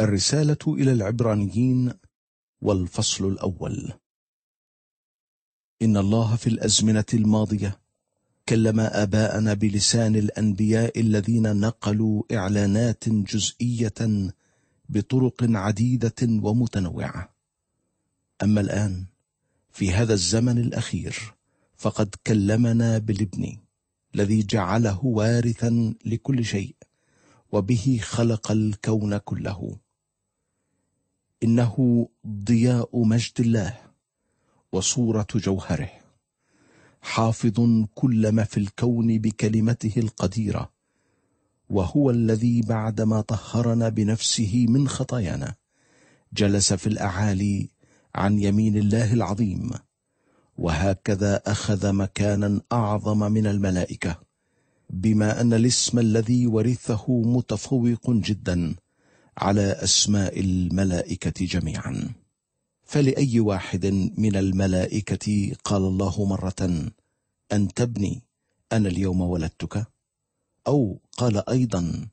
الرسالة إلى العبرانيين والفصل الأول إن الله في الأزمنة الماضية كلم آباءنا بلسان الأنبياء الذين نقلوا إعلانات جزئية بطرق عديدة ومتنوعة أما الآن في هذا الزمن الأخير فقد كلمنا بالابن الذي جعله وارثا لكل شيء وبه خلق الكون كله انه ضياء مجد الله وصوره جوهره حافظ كل ما في الكون بكلمته القديره وهو الذي بعدما طهرنا بنفسه من خطايانا جلس في الاعالي عن يمين الله العظيم وهكذا اخذ مكانا اعظم من الملائكه بما ان الاسم الذي ورثه متفوق جدا على اسماء الملائكه جميعا فلاي واحد من الملائكه قال الله مره ان تبني انا اليوم ولدتك او قال ايضا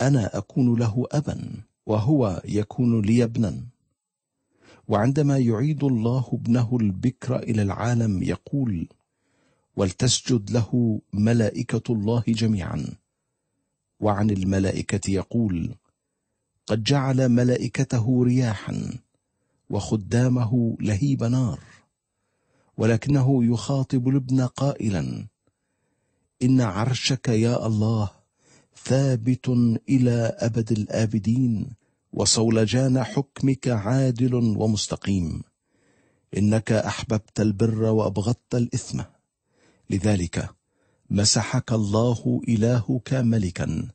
انا اكون له ابا وهو يكون لي ابنا وعندما يعيد الله ابنه البكر الى العالم يقول ولتسجد له ملائكه الله جميعا وعن الملائكه يقول قد جعل ملائكته رياحا وخدامه لهيب نار ولكنه يخاطب الابن قائلا ان عرشك يا الله ثابت الى ابد الابدين وصولجان حكمك عادل ومستقيم انك احببت البر وابغضت الاثم لذلك مسحك الله الهك ملكا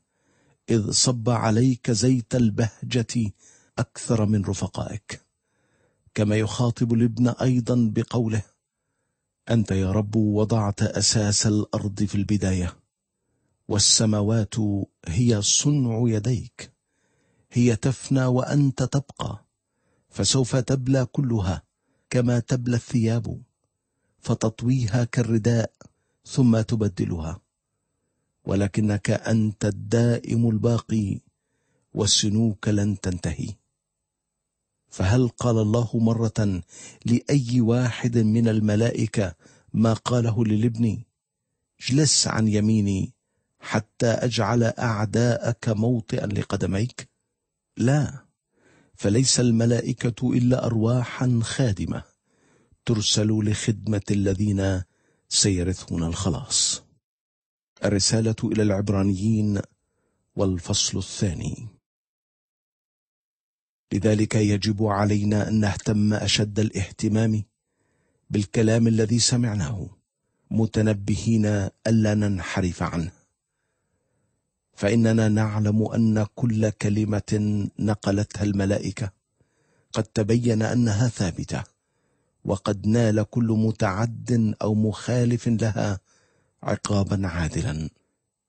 إذ صب عليك زيت البهجة أكثر من رفقائك كما يخاطب الابن أيضا بقوله أنت يا رب وضعت أساس الأرض في البداية والسماوات هي صنع يديك هي تفنى وأنت تبقى فسوف تبلى كلها كما تبلى الثياب فتطويها كالرداء ثم تبدلها ولكنك انت الدائم الباقي والسنوك لن تنتهي فهل قال الله مره لاي واحد من الملائكه ما قاله للابن اجلس عن يميني حتى اجعل اعداءك موطئا لقدميك لا فليس الملائكه الا ارواحا خادمه ترسل لخدمه الذين سيرثون الخلاص الرسالة إلى العبرانيين والفصل الثاني لذلك يجب علينا أن نهتم أشد الاهتمام بالكلام الذي سمعناه متنبهين ألا ننحرف عنه فإننا نعلم أن كل كلمة نقلتها الملائكة قد تبين أنها ثابتة وقد نال كل متعد أو مخالف لها عقابا عادلا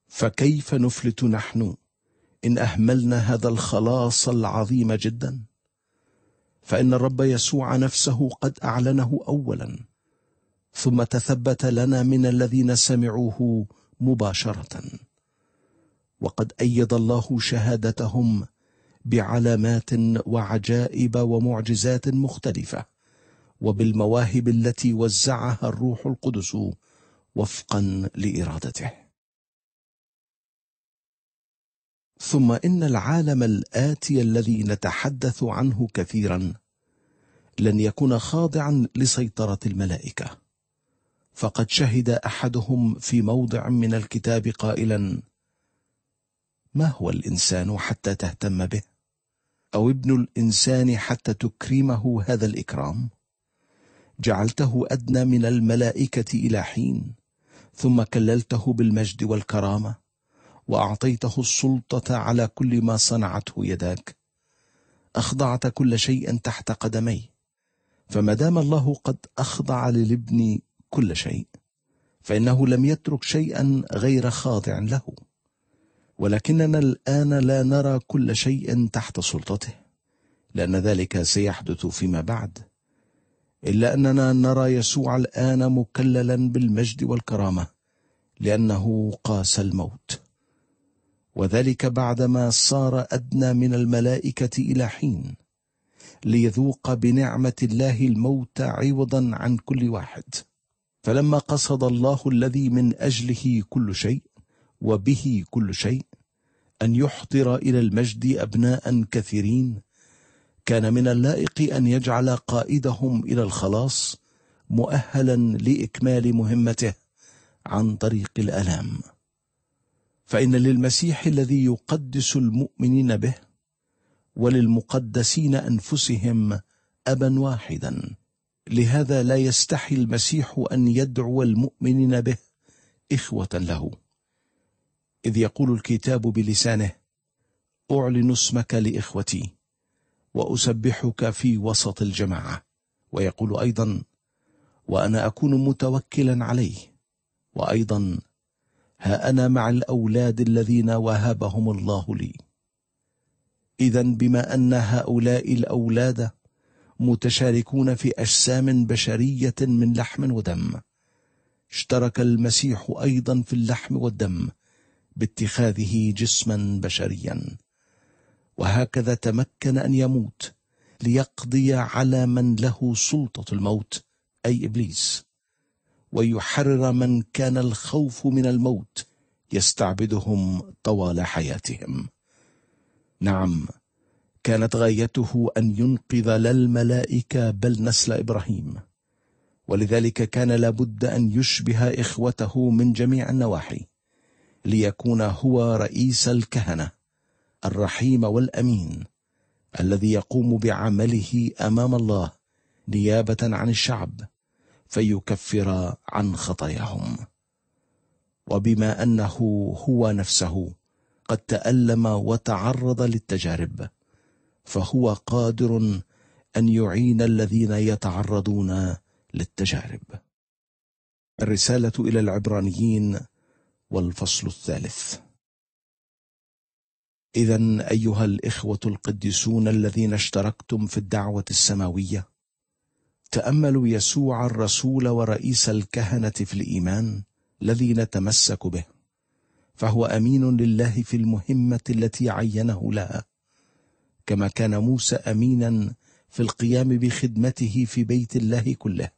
فكيف نفلت نحن إن أهملنا هذا الخلاص العظيم جدا فإن الرب يسوع نفسه قد أعلنه أولا ثم تثبت لنا من الذين سمعوه مباشرة وقد أيد الله شهادتهم بعلامات وعجائب ومعجزات مختلفه وبالمواهب التي وزعها الروح القدس وفقا لارادته ثم ان العالم الاتي الذي نتحدث عنه كثيرا لن يكون خاضعا لسيطره الملائكه فقد شهد احدهم في موضع من الكتاب قائلا ما هو الانسان حتى تهتم به او ابن الانسان حتى تكرمه هذا الاكرام جعلته ادنى من الملائكه الى حين ثم كللته بالمجد والكرامة وأعطيته السلطة على كل ما صنعته يداك أخضعت كل شيء تحت قدمي فما دام الله قد أخضع للابن كل شيء فإنه لم يترك شيئا غير خاضع له ولكننا الآن لا نرى كل شيء تحت سلطته لأن ذلك سيحدث فيما بعد إلا أننا نرى يسوع الآن مكللا بالمجد والكرامة لأنه قاس الموت وذلك بعدما صار أدنى من الملائكة إلى حين ليذوق بنعمة الله الموت عوضا عن كل واحد فلما قصد الله الذي من أجله كل شيء وبه كل شيء أن يحضر إلى المجد أبناء كثيرين كان من اللائق أن يجعل قائدهم إلى الخلاص مؤهلا لإكمال مهمته عن طريق الألام فإن للمسيح الذي يقدس المؤمنين به وللمقدسين أنفسهم أبا واحدا لهذا لا يستحي المسيح أن يدعو المؤمنين به إخوة له إذ يقول الكتاب بلسانه أعلن اسمك لإخوتي وأسبحك في وسط الجماعة ويقول أيضا وأنا أكون متوكلا عليه وأيضا ها أنا مع الأولاد الذين وهبهم الله لي إذا بما أن هؤلاء الأولاد متشاركون في أجسام بشرية من لحم ودم اشترك المسيح أيضا في اللحم والدم باتخاذه جسما بشريا وهكذا تمكن ان يموت ليقضي على من له سلطه الموت اي ابليس ويحرر من كان الخوف من الموت يستعبدهم طوال حياتهم نعم كانت غايته ان ينقذ لا الملائكه بل نسل ابراهيم ولذلك كان لابد ان يشبه اخوته من جميع النواحي ليكون هو رئيس الكهنه الرحيم والأمين الذي يقوم بعمله أمام الله نيابة عن الشعب فيكفر عن خطاياهم وبما أنه هو نفسه قد تألم وتعرض للتجارب فهو قادر أن يعين الذين يتعرضون للتجارب الرسالة إلى العبرانيين والفصل الثالث إذا أيها الإخوة القديسون الذين اشتركتم في الدعوة السماوية، تأملوا يسوع الرسول ورئيس الكهنة في الإيمان الذي نتمسك به، فهو أمين لله في المهمة التي عينه لها، كما كان موسى أمينا في القيام بخدمته في بيت الله كله،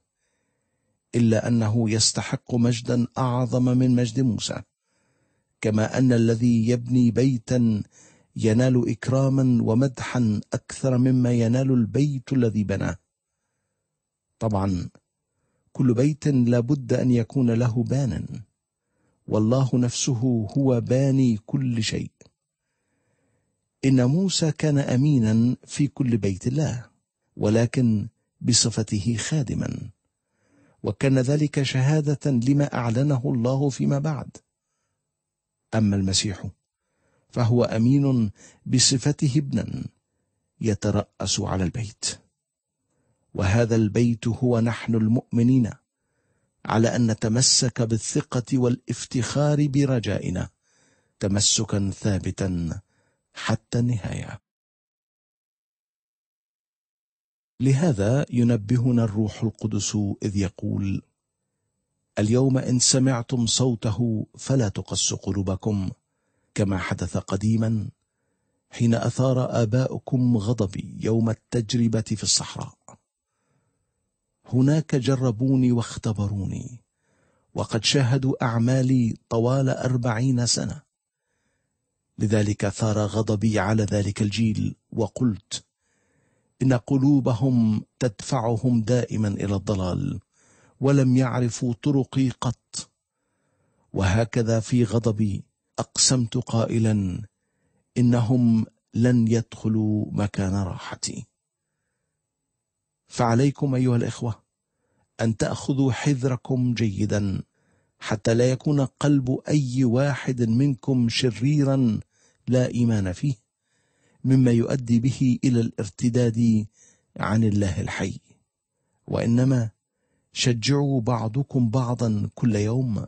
إلا أنه يستحق مجدا أعظم من مجد موسى، كما أن الذي يبني بيتا ينال إكراما ومدحا أكثر مما ينال البيت الذي بناه طبعا كل بيت لابد أن يكون له بانا والله نفسه هو باني كل شيء إن موسى كان أمينا في كل بيت الله ولكن بصفته خادما وكان ذلك شهادة لما أعلنه الله فيما بعد أما المسيح فهو امين بصفته ابنا يتراس على البيت وهذا البيت هو نحن المؤمنين على ان نتمسك بالثقه والافتخار برجائنا تمسكا ثابتا حتى النهايه لهذا ينبهنا الروح القدس اذ يقول اليوم ان سمعتم صوته فلا تقس قلوبكم كما حدث قديما حين اثار اباؤكم غضبي يوم التجربه في الصحراء هناك جربوني واختبروني وقد شاهدوا اعمالي طوال اربعين سنه لذلك ثار غضبي على ذلك الجيل وقلت ان قلوبهم تدفعهم دائما الى الضلال ولم يعرفوا طرقي قط وهكذا في غضبي اقسمت قائلا انهم لن يدخلوا مكان راحتي فعليكم ايها الاخوه ان تاخذوا حذركم جيدا حتى لا يكون قلب اي واحد منكم شريرا لا ايمان فيه مما يؤدي به الى الارتداد عن الله الحي وانما شجعوا بعضكم بعضا كل يوم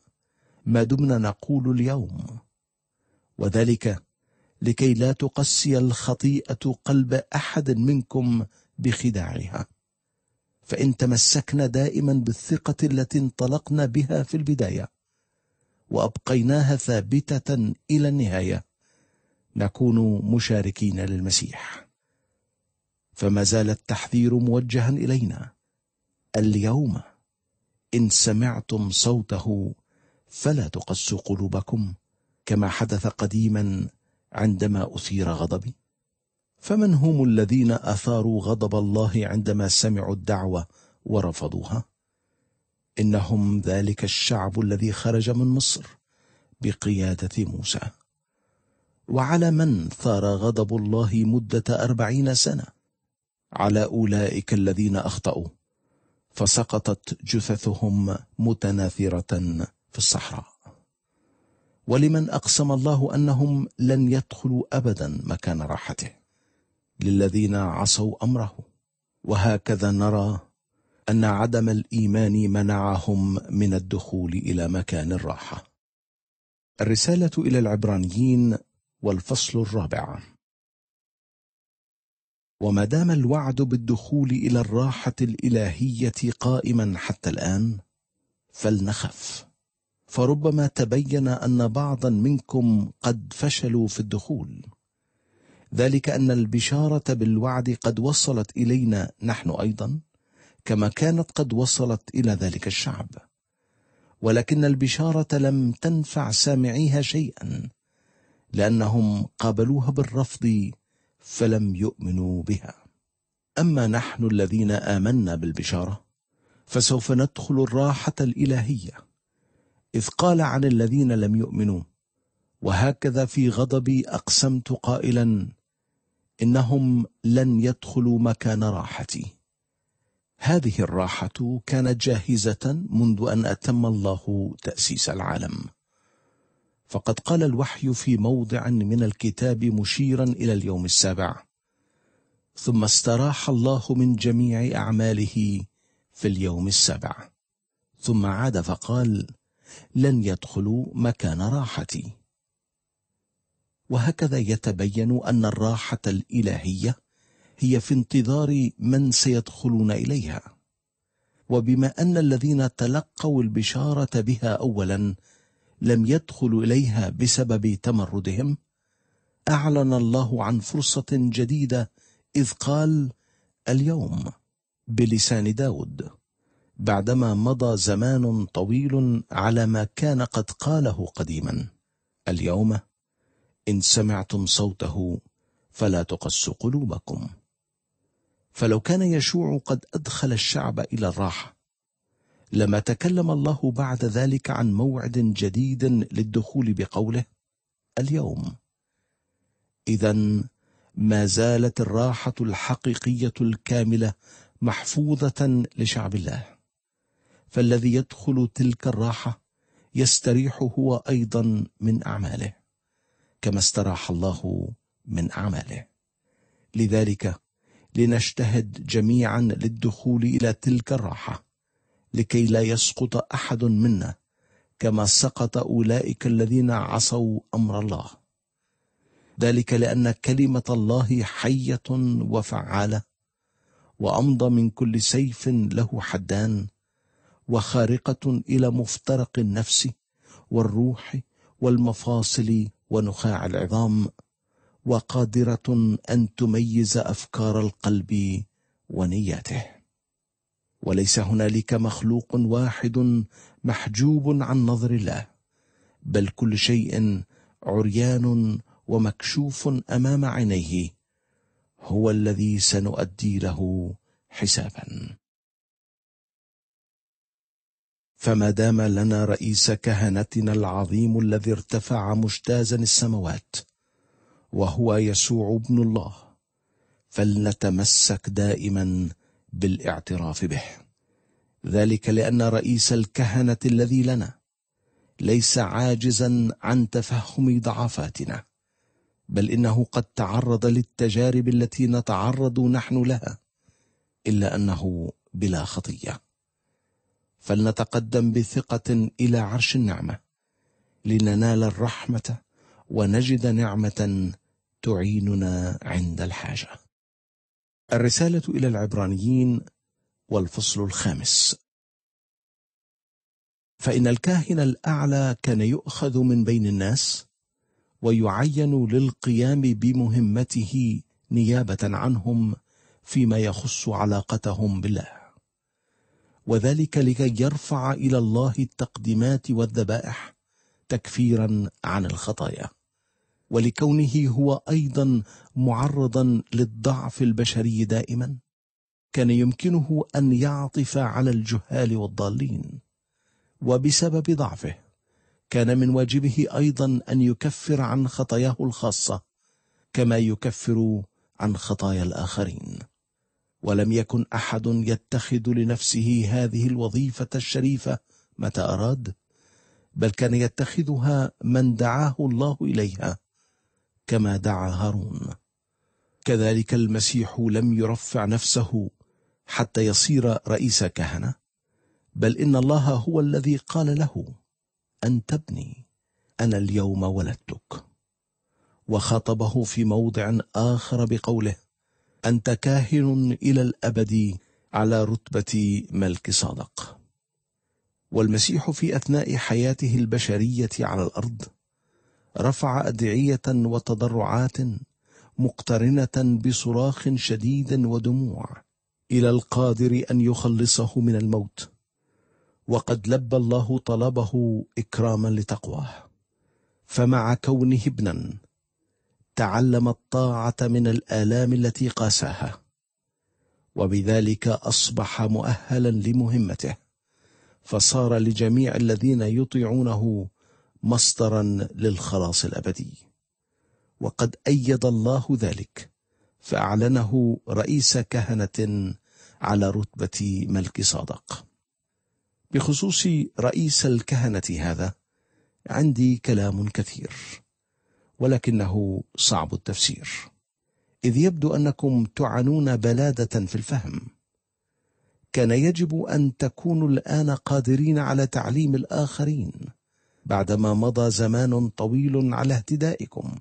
ما دمنا نقول اليوم وذلك لكي لا تقسي الخطيئة قلب أحد منكم بخداعها فإن تمسكنا دائما بالثقة التي انطلقنا بها في البداية وأبقيناها ثابتة إلى النهاية نكون مشاركين للمسيح فما زال التحذير موجها إلينا اليوم إن سمعتم صوته فلا تقسوا قلوبكم كما حدث قديما عندما اثير غضبي فمن هم الذين اثاروا غضب الله عندما سمعوا الدعوه ورفضوها انهم ذلك الشعب الذي خرج من مصر بقياده موسى وعلى من ثار غضب الله مده اربعين سنه على اولئك الذين اخطاوا فسقطت جثثهم متناثره في الصحراء ولمن أقسم الله أنهم لن يدخلوا أبدا مكان راحته للذين عصوا أمره وهكذا نرى أن عدم الإيمان منعهم من الدخول إلى مكان الراحة الرسالة إلى العبرانيين والفصل الرابع وما دام الوعد بالدخول إلى الراحة الإلهية قائما حتى الآن فلنخف فربما تبين ان بعضا منكم قد فشلوا في الدخول ذلك ان البشاره بالوعد قد وصلت الينا نحن ايضا كما كانت قد وصلت الى ذلك الشعب ولكن البشاره لم تنفع سامعيها شيئا لانهم قابلوها بالرفض فلم يؤمنوا بها اما نحن الذين امنا بالبشاره فسوف ندخل الراحه الالهيه إذ قال عن الذين لم يؤمنوا وهكذا في غضبي أقسمت قائلا إنهم لن يدخلوا مكان راحتي هذه الراحة كانت جاهزة منذ أن أتم الله تأسيس العالم فقد قال الوحي في موضع من الكتاب مشيرا إلى اليوم السابع ثم استراح الله من جميع أعماله في اليوم السابع ثم عاد فقال لن يدخلوا مكان راحتي وهكذا يتبين أن الراحة الإلهية هي في انتظار من سيدخلون إليها وبما أن الذين تلقوا البشارة بها أولا لم يدخلوا إليها بسبب تمردهم أعلن الله عن فرصة جديدة إذ قال اليوم بلسان داود بعدما مضى زمان طويل على ما كان قد قاله قديما اليوم ان سمعتم صوته فلا تقس قلوبكم فلو كان يشوع قد ادخل الشعب الى الراحه لما تكلم الله بعد ذلك عن موعد جديد للدخول بقوله اليوم اذا ما زالت الراحه الحقيقيه الكامله محفوظه لشعب الله فالذي يدخل تلك الراحة يستريح هو أيضا من أعماله كما استراح الله من أعماله لذلك لنجتهد جميعا للدخول إلى تلك الراحة لكي لا يسقط أحد منا كما سقط أولئك الذين عصوا أمر الله ذلك لأن كلمة الله حية وفعالة وأمضى من كل سيف له حدان وخارقة إلى مفترق النفس والروح والمفاصل ونخاع العظام وقادرة أن تميز أفكار القلب ونياته وليس هنالك مخلوق واحد محجوب عن نظر الله بل كل شيء عريان ومكشوف أمام عينيه هو الذي سنؤدي له حسابا فما دام لنا رئيس كهنتنا العظيم الذي ارتفع مجتازا السموات وهو يسوع ابن الله فلنتمسك دائما بالاعتراف به ذلك لان رئيس الكهنه الذي لنا ليس عاجزا عن تفهم ضعفاتنا بل انه قد تعرض للتجارب التي نتعرض نحن لها الا انه بلا خطيه فلنتقدم بثقة إلى عرش النعمة لننال الرحمة ونجد نعمة تعيننا عند الحاجة. الرسالة إلى العبرانيين والفصل الخامس فإن الكاهن الأعلى كان يؤخذ من بين الناس ويعين للقيام بمهمته نيابة عنهم فيما يخص علاقتهم بالله وذلك لكي يرفع إلى الله التقديمات والذبائح تكفيرا عن الخطايا ولكونه هو أيضا معرضا للضعف البشري دائما كان يمكنه أن يعطف على الجهال والضالين وبسبب ضعفه كان من واجبه أيضا أن يكفر عن خطاياه الخاصة كما يكفر عن خطايا الآخرين ولم يكن أحد يتخذ لنفسه هذه الوظيفة الشريفة متى أراد بل كان يتخذها من دعاه الله إليها كما دعا هارون كذلك المسيح لم يرفع نفسه حتى يصير رئيس كهنه بل ان الله هو الذي قال له انت ابني انا اليوم ولدتك وخاطبه في موضع اخر بقوله أنت كاهن إلى الأبد على رتبة ملك صادق والمسيح في أثناء حياته البشرية على الأرض رفع أدعية وتضرعات مقترنة بصراخ شديد ودموع إلى القادر أن يخلصه من الموت وقد لبى الله طلبه إكراما لتقواه فمع كونه ابنا تعلم الطاعه من الالام التي قاساها وبذلك اصبح مؤهلا لمهمته فصار لجميع الذين يطيعونه مصدرا للخلاص الابدي وقد ايد الله ذلك فاعلنه رئيس كهنه على رتبه ملك صادق بخصوص رئيس الكهنه هذا عندي كلام كثير ولكنه صعب التفسير اذ يبدو انكم تعانون بلاده في الفهم كان يجب ان تكونوا الان قادرين على تعليم الاخرين بعدما مضى زمان طويل على اهتدائكم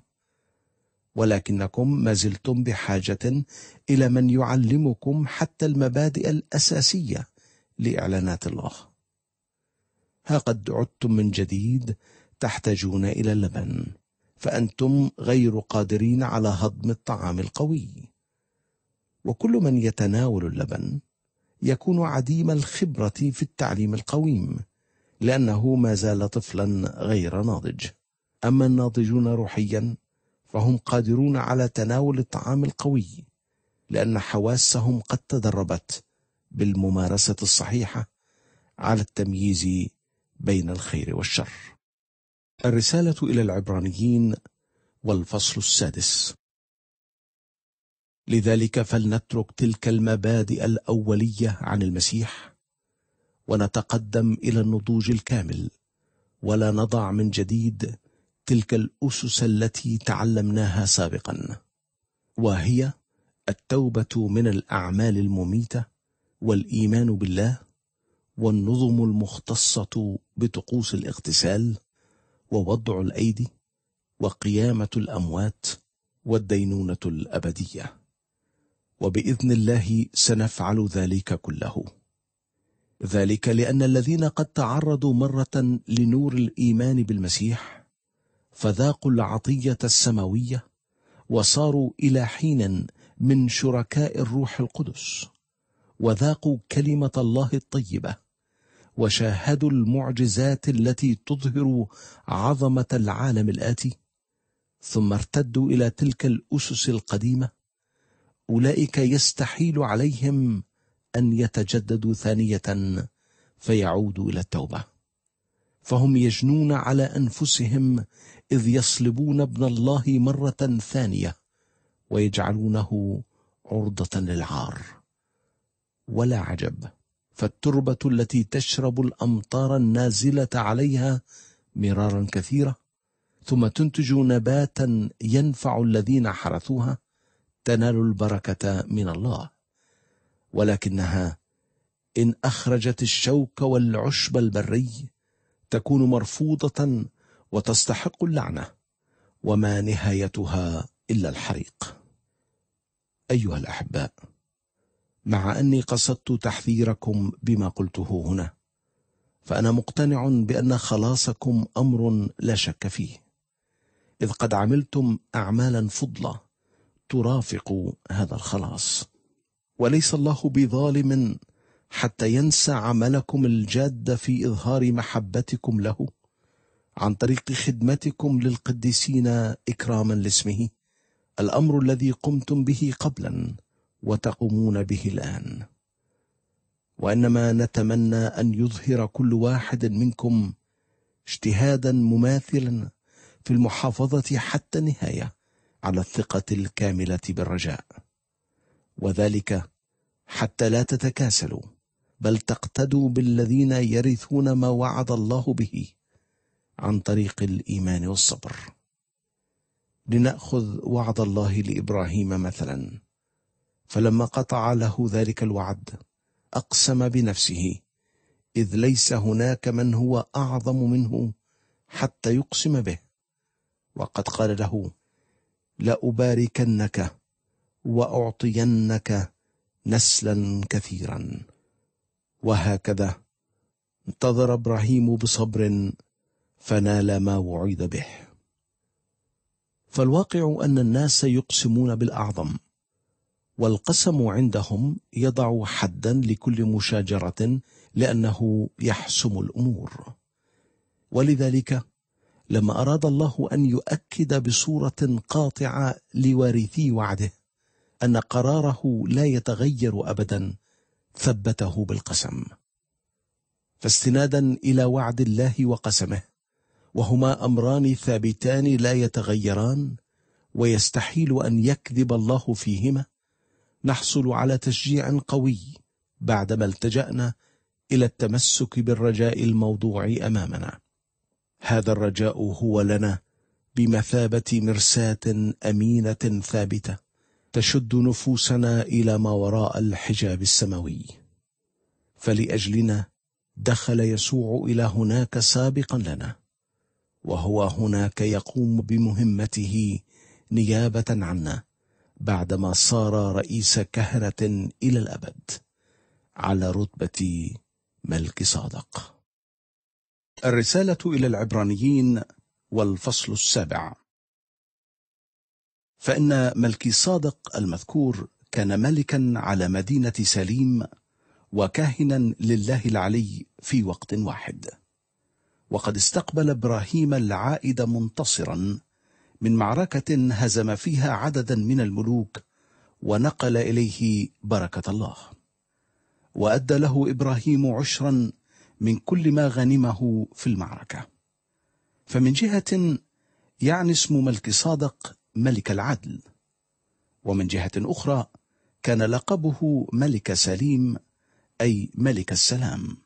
ولكنكم ما زلتم بحاجه الى من يعلمكم حتى المبادئ الاساسيه لاعلانات الله ها قد عدتم من جديد تحتاجون الى اللبن فأنتم غير قادرين على هضم الطعام القوي وكل من يتناول اللبن يكون عديم الخبرة في التعليم القويم لأنه ما زال طفلا غير ناضج أما الناضجون روحيا فهم قادرون على تناول الطعام القوي لأن حواسهم قد تدربت بالممارسة الصحيحة على التمييز بين الخير والشر الرسالة إلى العبرانيين والفصل السادس لذلك فلنترك تلك المبادئ الأولية عن المسيح ونتقدم إلى النضوج الكامل ولا نضع من جديد تلك الأسس التي تعلمناها سابقا وهي التوبة من الأعمال المميتة والإيمان بالله والنظم المختصة بطقوس الاغتسال ووضع الأيدي وقيامة الأموات والدينونة الأبدية وبإذن الله سنفعل ذلك كله ذلك لأن الذين قد تعرضوا مرة لنور الإيمان بالمسيح فذاقوا العطية السماوية وصاروا إلى حين من شركاء الروح القدس وذاقوا كلمة الله الطيبة وشاهدوا المعجزات التي تظهر عظمه العالم الاتي ثم ارتدوا الى تلك الاسس القديمه اولئك يستحيل عليهم ان يتجددوا ثانيه فيعودوا الى التوبه فهم يجنون على انفسهم اذ يصلبون ابن الله مره ثانيه ويجعلونه عرضه للعار ولا عجب فالتربة التي تشرب الأمطار النازلة عليها مرارا كثيرة ثم تنتج نباتا ينفع الذين حرثوها تنال البركة من الله ولكنها إن أخرجت الشوك والعشب البري تكون مرفوضة وتستحق اللعنة وما نهايتها إلا الحريق أيها الأحباء مع أني قصدت تحذيركم بما قلته هنا فأنا مقتنع بأن خلاصكم أمر لا شك فيه إذ قد عملتم أعمالا فضلة ترافق هذا الخلاص وليس الله بظالم حتى ينسى عملكم الجاد في إظهار محبتكم له عن طريق خدمتكم للقديسين إكراما لاسمه الأمر الذي قمتم به قبلاً وتقومون به الان وانما نتمنى ان يظهر كل واحد منكم اجتهادا مماثلا في المحافظه حتى النهايه على الثقه الكامله بالرجاء وذلك حتى لا تتكاسلوا بل تقتدوا بالذين يرثون ما وعد الله به عن طريق الايمان والصبر لناخذ وعد الله لابراهيم مثلا فلما قطع له ذلك الوعد اقسم بنفسه اذ ليس هناك من هو اعظم منه حتى يقسم به وقد قال له لأباركنك وأعطينك نسلا كثيرا وهكذا انتظر إبراهيم بصبر فنال ما وعد به فالواقع أن الناس يقسمون بالأعظم والقسم عندهم يضع حدا لكل مشاجرة لأنه يحسم الأمور ولذلك لما أراد الله أن يؤكد بصورة قاطعة لوارثي وعده أن قراره لا يتغير أبدا ثبته بالقسم فاستنادا إلى وعد الله وقسمه وهما أمران ثابتان لا يتغيران ويستحيل أن يكذب الله فيهما نحصل على تشجيع قوي بعدما التجأنا إلى التمسك بالرجاء الموضوع أمامنا هذا الرجاء هو لنا بمثابة مرساة أمينة ثابتة تشد نفوسنا إلى ما وراء الحجاب السماوي فلأجلنا دخل يسوع إلى هناك سابقا لنا وهو هناك يقوم بمهمته نيابة عنا بعدما صار رئيس كهنة إلى الأبد على رتبة ملك صادق. الرسالة إلى العبرانيين والفصل السابع فإن ملك صادق المذكور كان ملكا على مدينة سليم وكاهنا لله العلي في وقت واحد وقد استقبل إبراهيم العائد منتصرا من معركة هزم فيها عددا من الملوك ونقل إليه بركة الله وأدى له إبراهيم عشرا من كل ما غنمه في المعركة فمن جهة يعني اسم ملك صادق ملك العدل ومن جهة أخرى كان لقبه ملك سليم أي ملك السلام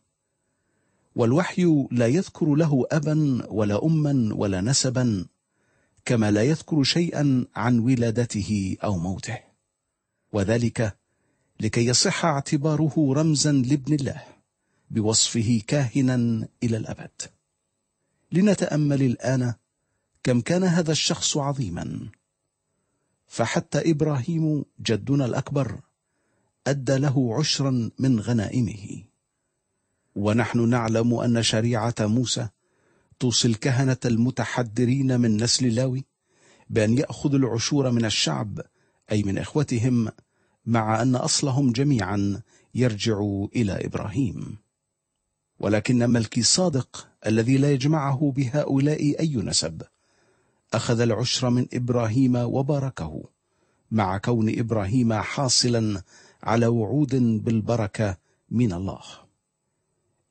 والوحي لا يذكر له أبا ولا أما ولا نسبا كما لا يذكر شيئا عن ولادته أو موته وذلك لكي يصح اعتباره رمزا لابن الله بوصفه كاهنا إلى الأبد لنتأمل الآن كم كان هذا الشخص عظيما فحتى إبراهيم جدنا الأكبر أدى له عشرا من غنائمه ونحن نعلم أن شريعة موسى توصي الكهنة المتحدرين من نسل لاوي بأن يأخذوا العشور من الشعب أي من إخوتهم مع أن أصلهم جميعا يرجع إلى إبراهيم ولكن ملكي صادق الذي لا يجمعه بهؤلاء أي نسب أخذ العشر من إبراهيم وباركه مع كون إبراهيم حاصلا على وعود بالبركة من الله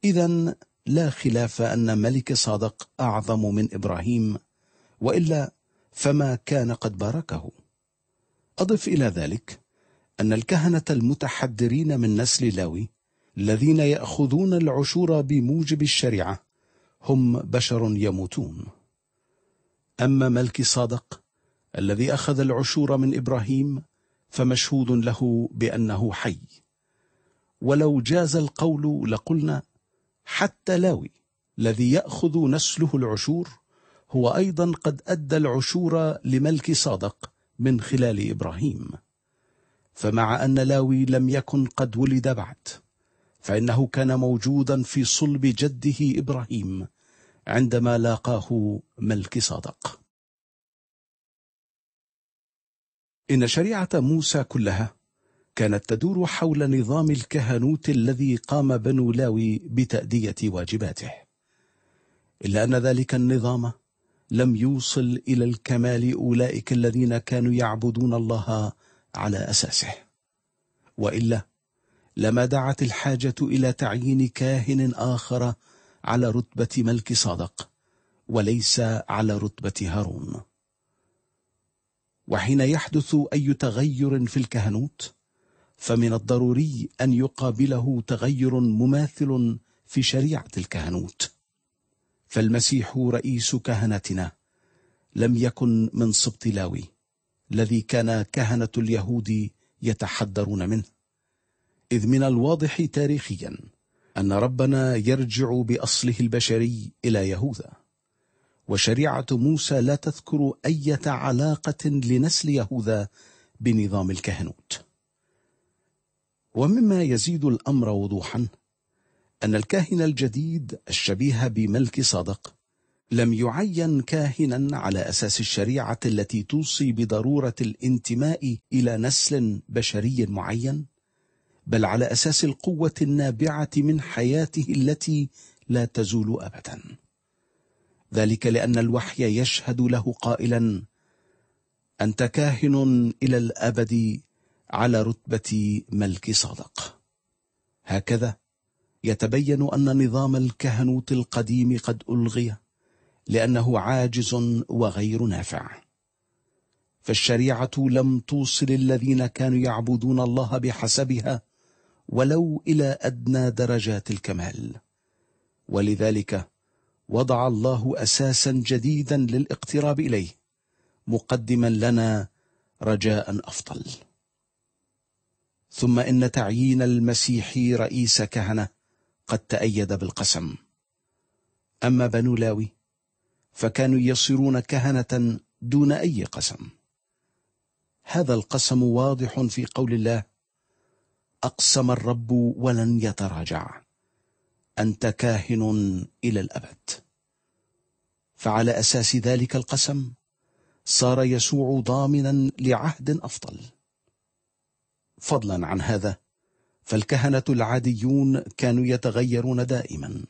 إذا لا خلاف أن ملك صادق أعظم من إبراهيم وإلا فما كان قد باركه أضف إلى ذلك أن الكهنة المتحدرين من نسل لاوي الذين يأخذون العشور بموجب الشريعة هم بشر يموتون أما ملك صادق الذي أخذ العشور من إبراهيم فمشهود له بأنه حي ولو جاز القول لقلنا حتى لاوي الذي يأخذ نسله العشور هو أيضا قد أدى العشور لملك صادق من خلال إبراهيم فمع أن لاوي لم يكن قد ولد بعد فإنه كان موجودا في صلب جده إبراهيم عندما لاقاه ملك صادق إن شريعة موسى كلها كانت تدور حول نظام الكهنوت الذي قام بنو لاوي بتأدية واجباته إلا أن ذلك النظام لم يوصل إلى الكمال أولئك الذين كانوا يعبدون الله على أساسه وإلا لما دعت الحاجة إلى تعيين كاهن آخر على رتبة ملك صادق وليس على رتبة هارون وحين يحدث أي تغير في الكهنوت فمن الضروري أن يقابله تغير مماثل في شريعة الكهنوت فالمسيح رئيس كهنتنا لم يكن من سبط لاوي الذي كان كهنة اليهود يتحدرون منه إذ من الواضح تاريخيا أن ربنا يرجع بأصله البشري إلى يهوذا وشريعة موسى لا تذكر أي علاقة لنسل يهوذا بنظام الكهنوت ومما يزيد الأمر وضوحا أن الكاهن الجديد الشبيه بملك صادق لم يعين كاهنا على أساس الشريعة التي توصي بضرورة الانتماء إلى نسل بشري معين بل على أساس القوة النابعة من حياته التي لا تزول أبدا ذلك لأن الوحي يشهد له قائلا أنت كاهن إلى الأبد على رتبة ملك صادق هكذا يتبين أن نظام الكهنوت القديم قد ألغي لأنه عاجز وغير نافع فالشريعة لم توصل الذين كانوا يعبدون الله بحسبها ولو إلى أدنى درجات الكمال ولذلك وضع الله أساسا جديدا للاقتراب إليه مقدما لنا رجاء أفضل ثم إن تعيين المسيح رئيس كهنة قد تأيد بالقسم أما بنو لاوي فكانوا يصيرون كهنة دون أي قسم هذا القسم واضح في قول الله أقسم الرب ولن يتراجع أنت كاهن إلى الأبد فعلى أساس ذلك القسم صار يسوع ضامنا لعهد أفضل فضلا عن هذا فالكهنة العاديون كانوا يتغيرون دائما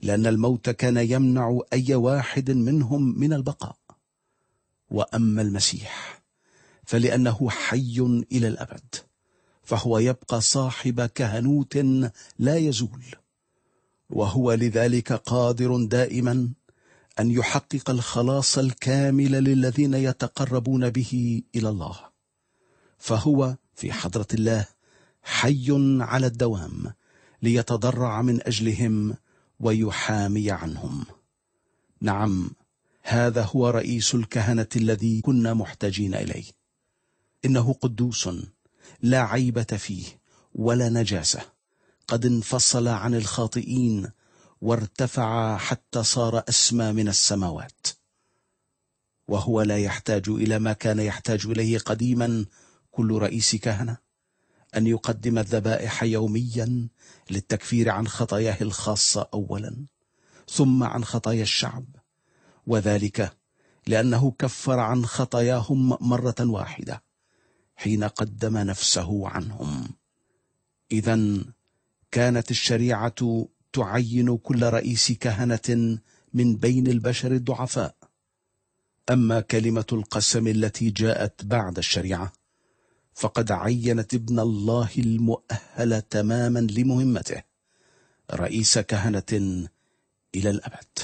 لأن الموت كان يمنع أي واحد منهم من البقاء وأما المسيح فلأنه حي إلى الأبد فهو يبقى صاحب كهنوت لا يزول وهو لذلك قادر دائما أن يحقق الخلاص الكامل للذين يتقربون به إلى الله فهو في حضرة الله حي على الدوام ليتضرع من أجلهم ويحامي عنهم نعم هذا هو رئيس الكهنة الذي كنا محتاجين إليه إنه قدوس لا عيبة فيه ولا نجاسة قد انفصل عن الخاطئين وارتفع حتى صار أسمى من السماوات وهو لا يحتاج إلى ما كان يحتاج إليه قديما كل رئيس كهنة أن يقدم الذبائح يوميا للتكفير عن خطاياه الخاصة أولا ثم عن خطايا الشعب وذلك لأنه كفر عن خطاياهم مرة واحدة حين قدم نفسه عنهم إذا كانت الشريعة تعين كل رئيس كهنة من بين البشر الضعفاء أما كلمة القسم التي جاءت بعد الشريعة فقد عينت ابن الله المؤهل تماما لمهمته رئيس كهنة إلى الأبد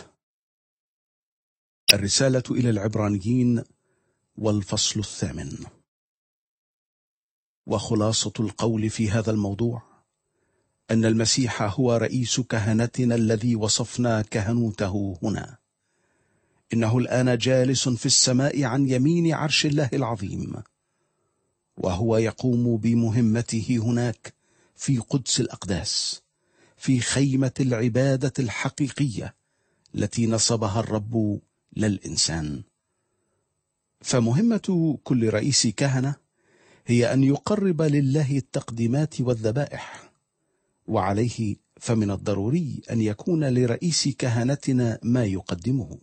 الرسالة إلى العبرانيين والفصل الثامن وخلاصة القول في هذا الموضوع أن المسيح هو رئيس كهنتنا الذي وصفنا كهنوته هنا إنه الآن جالس في السماء عن يمين عرش الله العظيم وهو يقوم بمهمته هناك في قدس الأقداس في خيمة العبادة الحقيقية التي نصبها الرب للإنسان فمهمة كل رئيس كهنة هي أن يقرب لله التقديمات والذبائح وعليه فمن الضروري أن يكون لرئيس كهنتنا ما يقدمه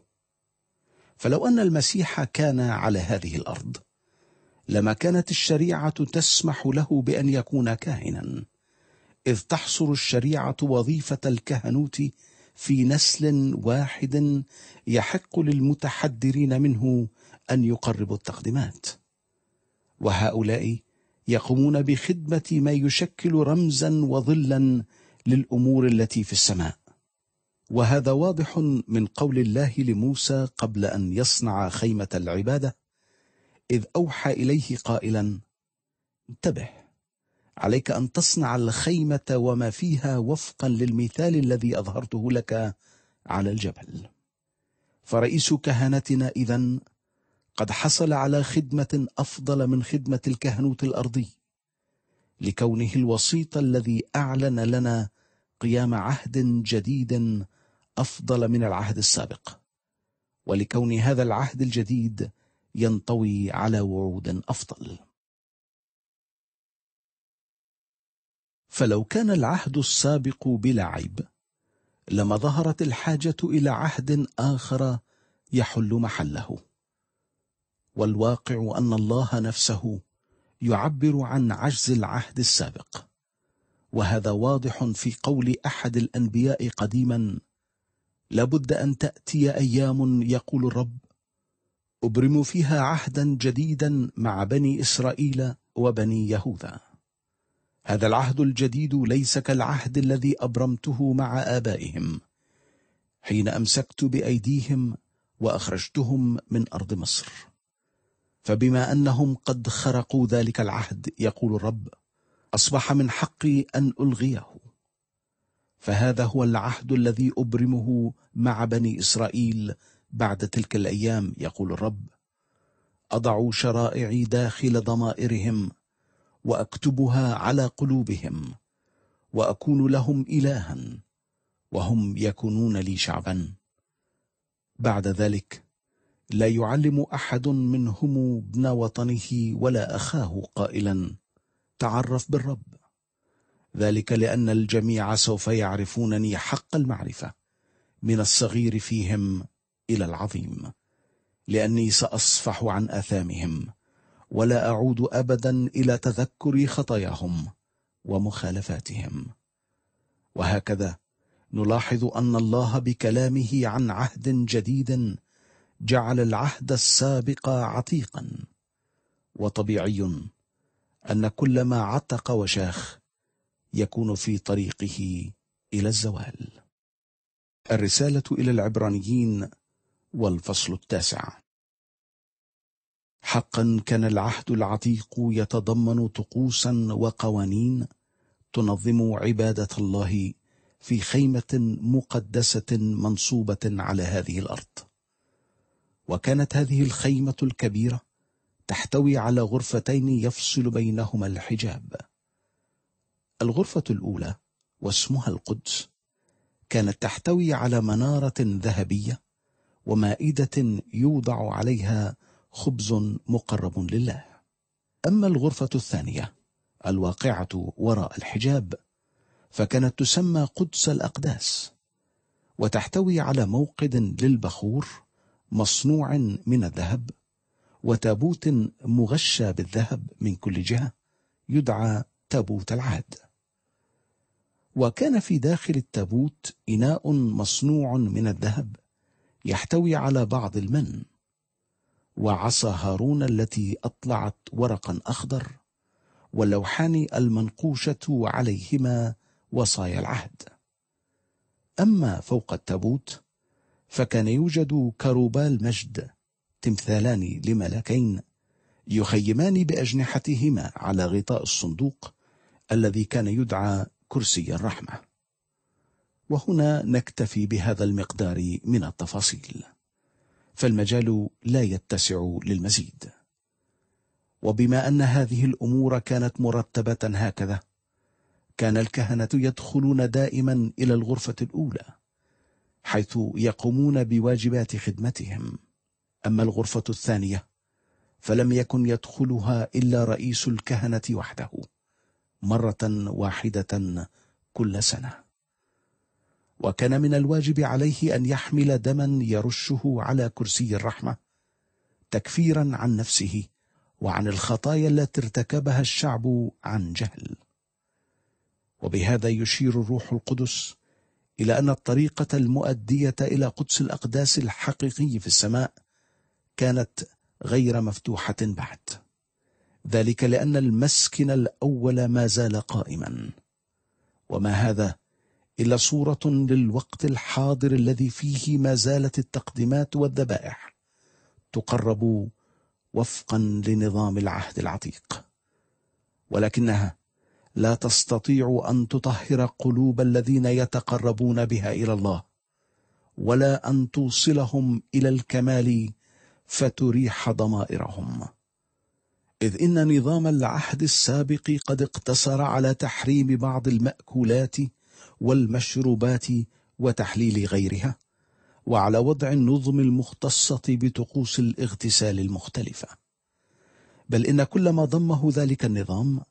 فلو أن المسيح كان على هذه الأرض لما كانت الشريعة تسمح له بأن يكون كاهنا إذ تحصر الشريعة وظيفة الكهنوت في نسل واحد يحق للمتحدرين منه أن يقربوا التقدمات وهؤلاء يقومون بخدمة ما يشكل رمزا وظلا للأمور التي في السماء وهذا واضح من قول الله لموسى قبل أن يصنع خيمة العبادة إذ أوحى إليه قائلا انتبه عليك أن تصنع الخيمة وما فيها وفقا للمثال الذي أظهرته لك على الجبل فرئيس كهنتنا إذا قد حصل على خدمة أفضل من خدمة الكهنوت الأرضي لكونه الوسيط الذي أعلن لنا قيام عهد جديد أفضل من العهد السابق ولكون هذا العهد الجديد ينطوي على وعود أفضل فلو كان العهد السابق بلا عيب لما ظهرت الحاجة إلى عهد آخر يحل محله والواقع أن الله نفسه يعبر عن عجز العهد السابق وهذا واضح في قول أحد الأنبياء قديما لابد أن تأتي أيام يقول الرب أبرم فيها عهدا جديدا مع بني إسرائيل وبني يهوذا هذا العهد الجديد ليس كالعهد الذي أبرمته مع آبائهم حين أمسكت بأيديهم وأخرجتهم من أرض مصر فبما أنهم قد خرقوا ذلك العهد يقول الرب أصبح من حقي أن ألغيه فهذا هو العهد الذي أبرمه مع بني إسرائيل بعد تلك الايام يقول الرب اضع شرائعي داخل ضمائرهم واكتبها على قلوبهم واكون لهم الها وهم يكونون لي شعبا بعد ذلك لا يعلم احد منهم ابن وطنه ولا اخاه قائلا تعرف بالرب ذلك لان الجميع سوف يعرفونني حق المعرفه من الصغير فيهم إلى العظيم لأني سأصفح عن آثامهم ولا أعود أبدا إلى تذكر خطاياهم ومخالفاتهم وهكذا نلاحظ أن الله بكلامه عن عهد جديد جعل العهد السابق عتيقا وطبيعي أن كل ما عتق وشاخ يكون في طريقه إلى الزوال الرسالة إلى العبرانيين والفصل التاسع حقا كان العهد العتيق يتضمن طقوسا وقوانين تنظم عباده الله في خيمه مقدسه منصوبه على هذه الارض وكانت هذه الخيمه الكبيره تحتوي على غرفتين يفصل بينهما الحجاب الغرفه الاولى واسمها القدس كانت تحتوي على مناره ذهبيه ومائدة يوضع عليها خبز مقرب لله أما الغرفة الثانية الواقعة وراء الحجاب فكانت تسمى قدس الأقداس وتحتوي على موقد للبخور مصنوع من الذهب وتابوت مغشى بالذهب من كل جهة يدعى تابوت العهد وكان في داخل التابوت إناء مصنوع من الذهب يحتوي على بعض المن وعصا هارون التي اطلعت ورقا اخضر واللوحان المنقوشه عليهما وصايا العهد اما فوق التابوت فكان يوجد كروبال مجد تمثالان لملكين يخيمان باجنحتهما على غطاء الصندوق الذي كان يدعى كرسي الرحمه وهنا نكتفي بهذا المقدار من التفاصيل فالمجال لا يتسع للمزيد وبما ان هذه الامور كانت مرتبه هكذا كان الكهنه يدخلون دائما الى الغرفه الاولى حيث يقومون بواجبات خدمتهم اما الغرفه الثانيه فلم يكن يدخلها الا رئيس الكهنه وحده مره واحده كل سنه وكان من الواجب عليه أن يحمل دما يرشه على كرسي الرحمة تكفيرا عن نفسه وعن الخطايا التي ارتكبها الشعب عن جهل وبهذا يشير الروح القدس إلى أن الطريقة المؤدية إلى قدس الأقداس الحقيقي في السماء كانت غير مفتوحة بعد ذلك لأن المسكن الأول ما زال قائما وما هذا إلا صورة للوقت الحاضر الذي فيه ما زالت التقديمات والذبائح تقرب وفقا لنظام العهد العتيق ولكنها لا تستطيع أن تطهر قلوب الذين يتقربون بها إلى الله ولا أن توصلهم إلى الكمال فتريح ضمائرهم إذ إن نظام العهد السابق قد اقتصر على تحريم بعض المأكولات والمشروبات وتحليل غيرها وعلى وضع النظم المختصة بطقوس الاغتسال المختلفة بل إن كل ما ضمه ذلك النظام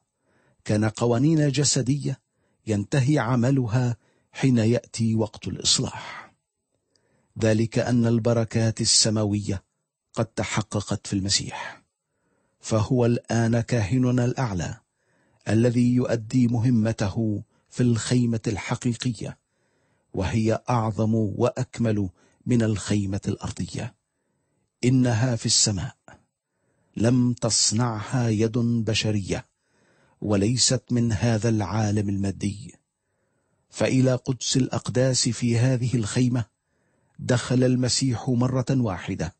كان قوانين جسدية ينتهي عملها حين يأتي وقت الإصلاح ذلك أن البركات السماوية قد تحققت في المسيح فهو الآن كاهننا الأعلى الذي يؤدي مهمته في الخيمة الحقيقية وهي أعظم وأكمل من الخيمة الأرضية إنها في السماء لم تصنعها يد بشرية وليست من هذا العالم المادي فإلى قدس الأقداس في هذه الخيمة دخل المسيح مرة واحدة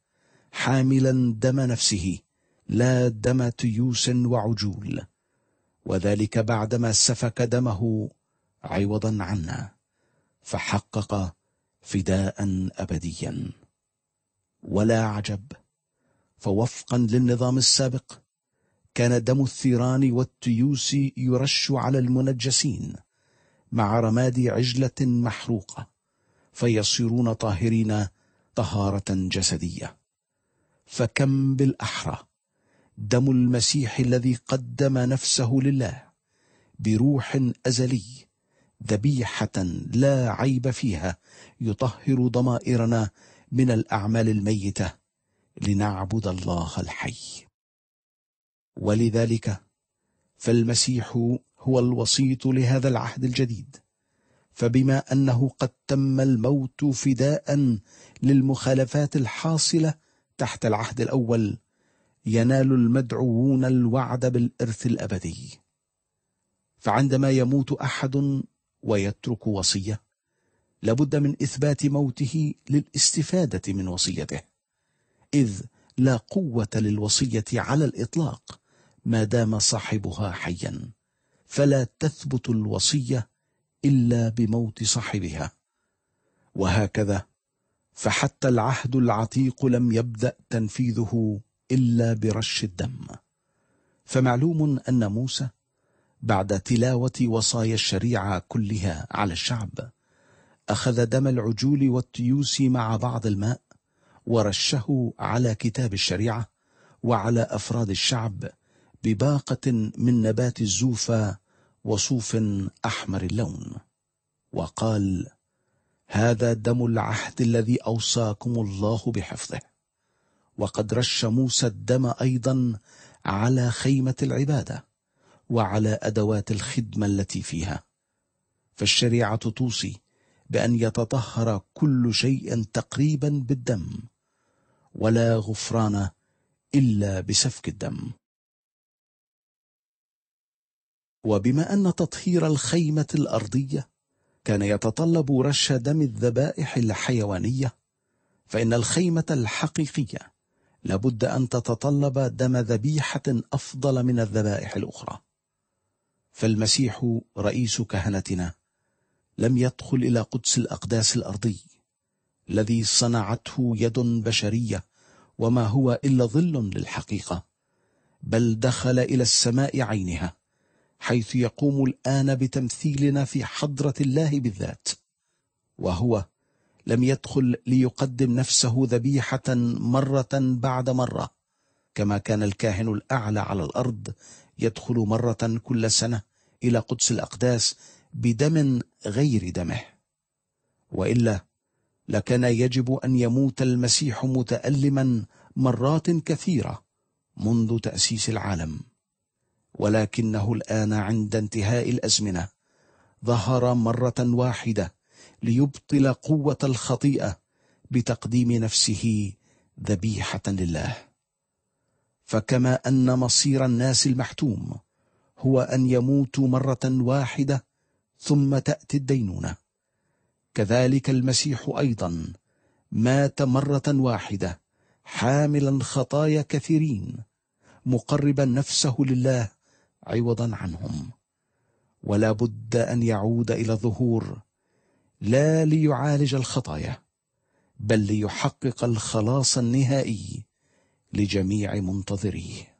حاملا دم نفسه لا دم تيوس وعجول وذلك بعدما سفك دمه عوضا عنا فحقق فداء ابديا ولا عجب فوفقا للنظام السابق كان دم الثيران والتيوس يرش على المنجسين مع رماد عجله محروقه فيصيرون طاهرين طهاره جسديه فكم بالاحرى دم المسيح الذي قدم نفسه لله بروح ازلي ذبيحة لا عيب فيها يطهر ضمائرنا من الأعمال الميتة لنعبد الله الحي ولذلك فالمسيح هو الوسيط لهذا العهد الجديد فبما أنه قد تم الموت فداء للمخالفات الحاصلة تحت العهد الأول ينال المدعوون الوعد بالإرث الأبدي فعندما يموت أحد ويترك وصية لابد من إثبات موته للاستفادة من وصيته إذ لا قوة للوصية على الإطلاق ما دام صاحبها حيا فلا تثبت الوصية إلا بموت صاحبها وهكذا فحتى العهد العتيق لم يبدأ تنفيذه إلا برش الدم فمعلوم أن موسى بعد تلاوة وصايا الشريعة كلها على الشعب أخذ دم العجول والتيوس مع بعض الماء ورشه على كتاب الشريعة وعلى أفراد الشعب بباقة من نبات الزوفة وصوف أحمر اللون وقال هذا دم العهد الذي أوصاكم الله بحفظه وقد رش موسى الدم أيضا على خيمة العبادة وعلى أدوات الخدمة التي فيها فالشريعة توصي بأن يتطهر كل شيء تقريبا بالدم ولا غفران إلا بسفك الدم وبما أن تطهير الخيمة الأرضية كان يتطلب رش دم الذبائح الحيوانية فإن الخيمة الحقيقية لابد أن تتطلب دم ذبيحة أفضل من الذبائح الأخرى فالمسيح رئيس كهنتنا لم يدخل الى قدس الاقداس الارضي الذي صنعته يد بشريه وما هو الا ظل للحقيقه بل دخل الى السماء عينها حيث يقوم الان بتمثيلنا في حضره الله بالذات وهو لم يدخل ليقدم نفسه ذبيحه مره بعد مره كما كان الكاهن الاعلى على الارض يدخل مره كل سنه إلى قدس الأقداس بدم غير دمه وإلا لكان يجب أن يموت المسيح متألما مرات كثيرة منذ تأسيس العالم ولكنه الآن عند انتهاء الأزمنة ظهر مرة واحدة ليبطل قوة الخطيئة بتقديم نفسه ذبيحة لله فكما أن مصير الناس المحتوم هو أن يموتوا مرة واحدة ثم تأتي الدينونة كذلك المسيح أيضا مات مرة واحدة حاملا خطايا كثيرين مقربا نفسه لله عوضا عنهم ولا بد أن يعود إلى الظهور لا ليعالج الخطايا بل ليحقق الخلاص النهائي لجميع منتظريه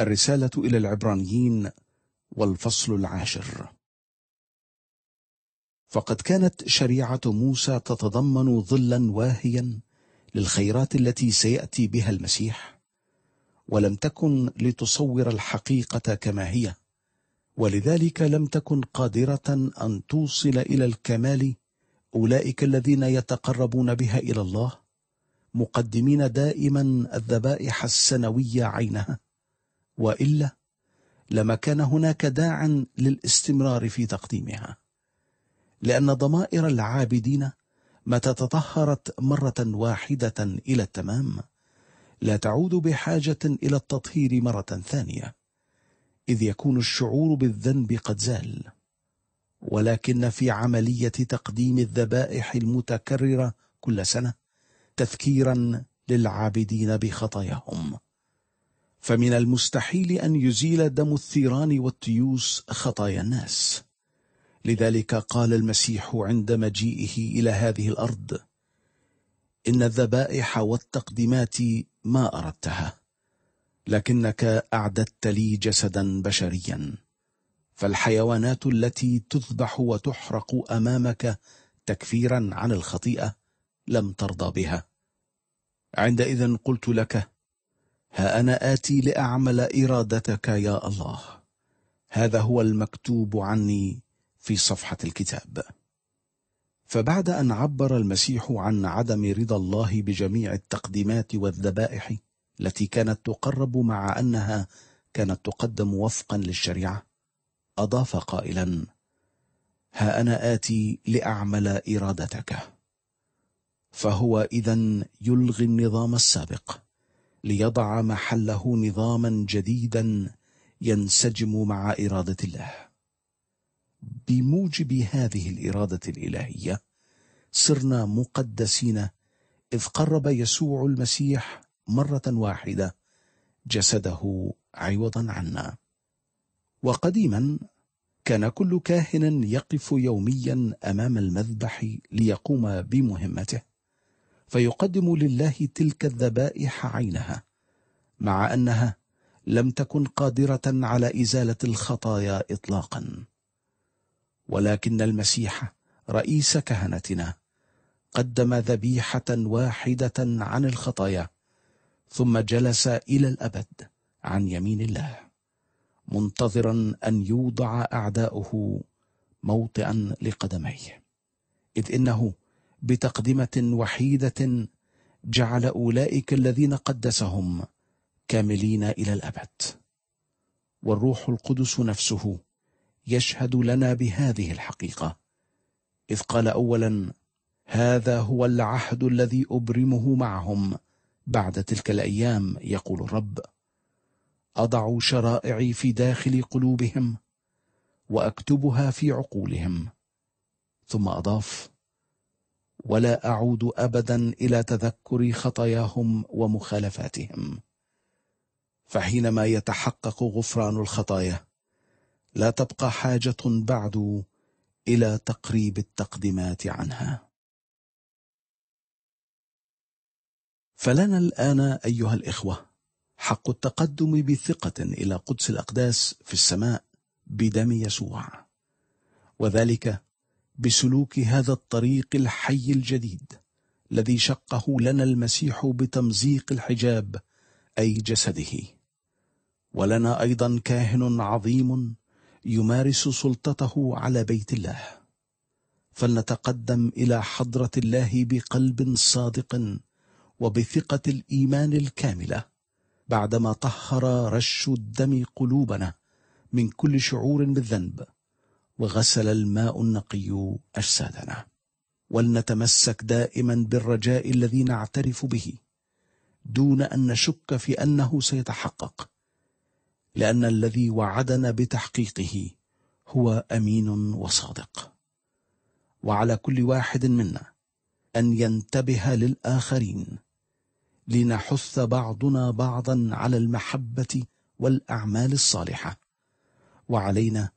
الرسالة إلى العبرانيين والفصل العاشر فقد كانت شريعة موسى تتضمن ظلا واهيا للخيرات التي سيأتي بها المسيح ولم تكن لتصور الحقيقة كما هي ولذلك لم تكن قادرة أن توصل إلى الكمال أولئك الذين يتقربون بها إلى الله مقدمين دائما الذبائح السنوية عينها والا لما كان هناك داع للاستمرار في تقديمها لان ضمائر العابدين متى تطهرت مره واحده الى التمام لا تعود بحاجه الى التطهير مره ثانيه اذ يكون الشعور بالذنب قد زال ولكن في عمليه تقديم الذبائح المتكرره كل سنه تذكيرا للعابدين بخطاياهم فمن المستحيل أن يزيل دم الثيران والتيوس خطايا الناس لذلك قال المسيح عند مجيئه إلى هذه الأرض إن الذبائح والتقديمات ما أردتها لكنك أعددت لي جسدا بشريا فالحيوانات التي تذبح وتحرق أمامك تكفيرا عن الخطيئة لم ترضى بها عندئذ قلت لك ها انا اتي لاعمل ارادتك يا الله هذا هو المكتوب عني في صفحه الكتاب فبعد ان عبر المسيح عن عدم رضا الله بجميع التقديمات والذبائح التي كانت تقرب مع انها كانت تقدم وفقا للشريعه اضاف قائلا ها انا اتي لاعمل ارادتك فهو اذا يلغي النظام السابق ليضع محله نظاما جديدا ينسجم مع إرادة الله. بموجب هذه الإرادة الإلهية صرنا مقدسين إذ قرب يسوع المسيح مرة واحدة جسده عوضا عنا. وقديما كان كل كاهن يقف يوميا امام المذبح ليقوم بمهمته فيقدم لله تلك الذبائح عينها مع أنها لم تكن قادرة على إزالة الخطايا إطلاقا ولكن المسيح رئيس كهنتنا قدم ذبيحة واحدة عن الخطايا ثم جلس إلى الأبد عن يمين الله منتظرا أن يوضع أعداؤه موطئا لقدميه إذ إنه بتقدمة وحيدة جعل أولئك الذين قدسهم كاملين إلى الأبد والروح القدس نفسه يشهد لنا بهذه الحقيقة إذ قال أولا هذا هو العهد الذي أبرمه معهم بعد تلك الأيام يقول الرب أضع شرائعي في داخل قلوبهم وأكتبها في عقولهم ثم أضاف ولا أعود أبدا إلى تذكر خطاياهم ومخالفاتهم فحينما يتحقق غفران الخطايا لا تبقى حاجة بعد إلى تقريب التقدمات عنها فلنا الآن أيها الإخوة حق التقدم بثقة إلى قدس الأقداس في السماء بدم يسوع وذلك بسلوك هذا الطريق الحي الجديد الذي شقه لنا المسيح بتمزيق الحجاب أي جسده ولنا أيضا كاهن عظيم يمارس سلطته على بيت الله فلنتقدم إلى حضرة الله بقلب صادق وبثقة الإيمان الكاملة بعدما طهر رش الدم قلوبنا من كل شعور بالذنب وغسل الماء النقي أجسادنا ولنتمسك دائما بالرجاء الذي نعترف به دون أن نشك في أنه سيتحقق لأن الذي وعدنا بتحقيقه هو أمين وصادق وعلى كل واحد منا أن ينتبه للآخرين لنحث بعضنا بعضا على المحبة والأعمال الصالحة وعلينا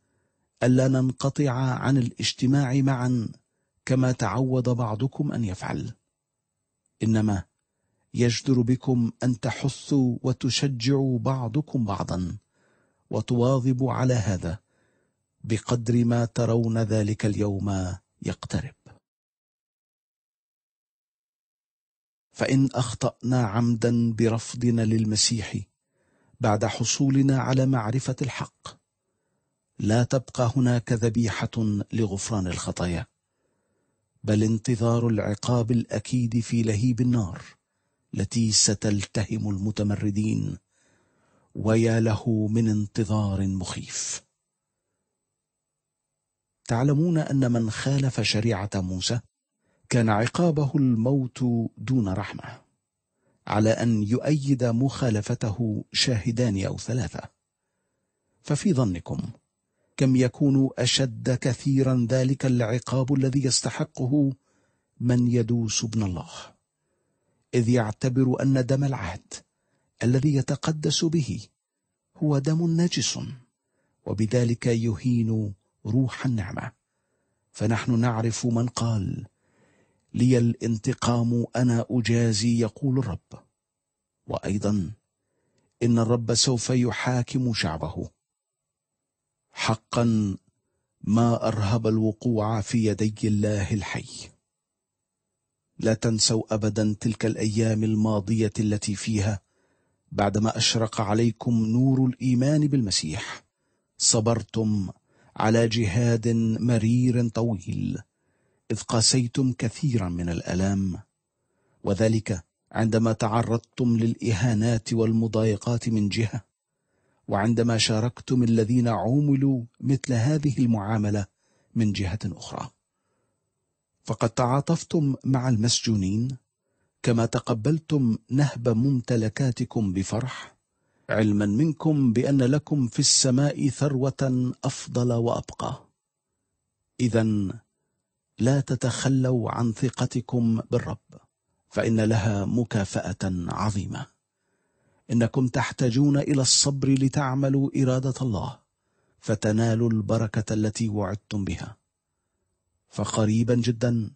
ألا ننقطع عن الاجتماع معا كما تعود بعضكم أن يفعل إنما يجدر بكم أن تحثوا وتشجعوا بعضكم بعضا وتواظبوا على هذا بقدر ما ترون ذلك اليوم يقترب فإن أخطأنا عمدا برفضنا للمسيح بعد حصولنا على معرفة الحق لا تبقى هناك ذبيحه لغفران الخطايا بل انتظار العقاب الاكيد في لهيب النار التي ستلتهم المتمردين ويا له من انتظار مخيف تعلمون ان من خالف شريعه موسى كان عقابه الموت دون رحمه على ان يؤيد مخالفته شاهدان او ثلاثه ففي ظنكم كم يكون أشد كثيرا ذلك العقاب الذي يستحقه من يدوس ابن الله إذ يعتبر أن دم العهد الذي يتقدس به هو دم نجس وبذلك يهين روح النعمة فنحن نعرف من قال لي الانتقام أنا أجازي يقول الرب وأيضا إن الرب سوف يحاكم شعبه حقا ما ارهب الوقوع في يدي الله الحي لا تنسوا ابدا تلك الايام الماضيه التي فيها بعدما اشرق عليكم نور الايمان بالمسيح صبرتم على جهاد مرير طويل اذ قاسيتم كثيرا من الالام وذلك عندما تعرضتم للاهانات والمضايقات من جهه وعندما شاركتم الذين عوملوا مثل هذه المعاملة من جهة أخرى فقد تعاطفتم مع المسجونين كما تقبلتم نهب ممتلكاتكم بفرح علما منكم بأن لكم في السماء ثروة أفضل وأبقى إذا لا تتخلوا عن ثقتكم بالرب فإن لها مكافأة عظيمة إنكم تحتاجون إلى الصبر لتعملوا إرادة الله فتنالوا البركة التي وعدتم بها فقريبا جدا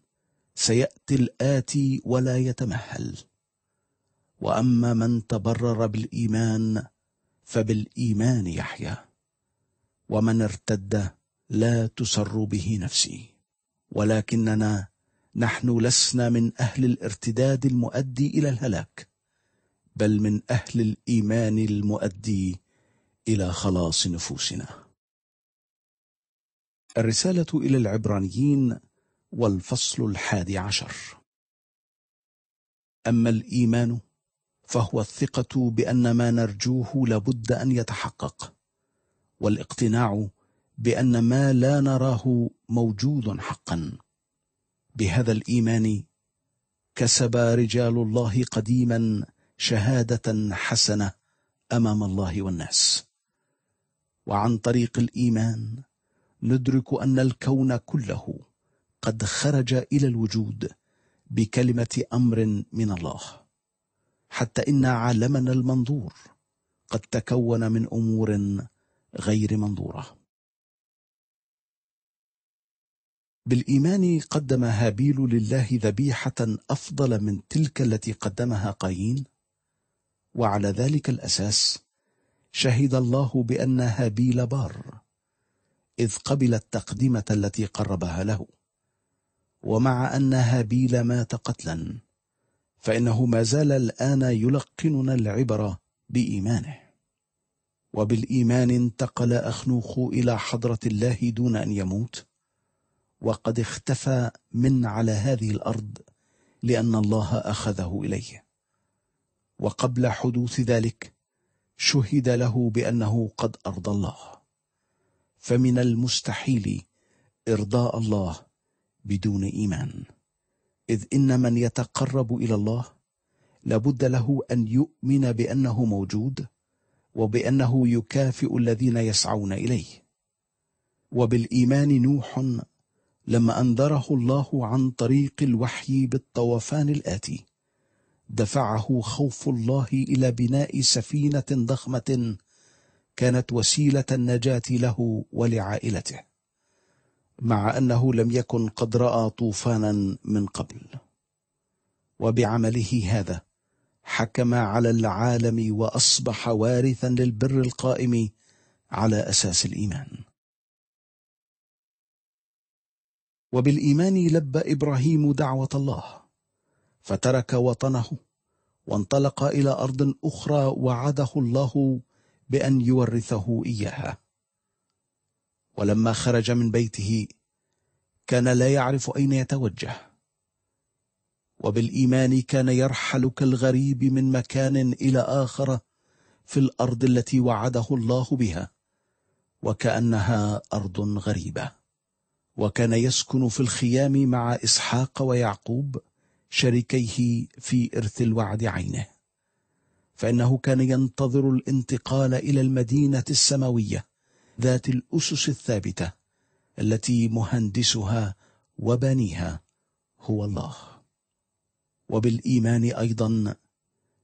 سيأتي الآتي ولا يتمهل وأما من تبرر بالإيمان فبالإيمان يحيا ومن ارتد لا تسر به نفسي ولكننا نحن لسنا من أهل الارتداد المؤدي إلى الهلاك بل من أهل الإيمان المؤدي إلى خلاص نفوسنا الرسالة إلى العبرانيين والفصل الحادي عشر أما الإيمان فهو الثقة بأن ما نرجوه لابد أن يتحقق والاقتناع بأن ما لا نراه موجود حقا بهذا الإيمان كسب رجال الله قديما شهاده حسنه امام الله والناس وعن طريق الايمان ندرك ان الكون كله قد خرج الى الوجود بكلمه امر من الله حتى ان عالمنا المنظور قد تكون من امور غير منظوره بالايمان قدم هابيل لله ذبيحه افضل من تلك التي قدمها قايين وعلى ذلك الأساس شهد الله بأن هابيل بار إذ قبل التقدمة التي قربها له ومع أن هابيل مات قتلا فإنه ما زال الآن يلقننا العبرة بإيمانه وبالإيمان انتقل أخنوخ إلى حضرة الله دون أن يموت وقد اختفى من على هذه الأرض لأن الله أخذه إليه وقبل حدوث ذلك شهد له بأنه قد أرضى الله فمن المستحيل إرضاء الله بدون إيمان إذ إن من يتقرب إلى الله لابد له أن يؤمن بأنه موجود وبأنه يكافئ الذين يسعون إليه وبالإيمان نوح لما أنذره الله عن طريق الوحي بالطوفان الآتي دفعه خوف الله الى بناء سفينه ضخمه كانت وسيله النجاه له ولعائلته مع انه لم يكن قد راى طوفانا من قبل وبعمله هذا حكم على العالم واصبح وارثا للبر القائم على اساس الايمان وبالايمان لبى ابراهيم دعوه الله فترك وطنه وانطلق إلى أرض أخرى وعده الله بأن يورثه إياها ولما خرج من بيته كان لا يعرف أين يتوجه وبالإيمان كان يرحل كالغريب من مكان إلى آخر في الأرض التي وعده الله بها وكأنها أرض غريبة وكان يسكن في الخيام مع إسحاق ويعقوب شريكيه في إرث الوعد عينه فإنه كان ينتظر الانتقال إلى المدينة السماوية ذات الأسس الثابتة التي مهندسها وبنيها هو الله وبالإيمان أيضا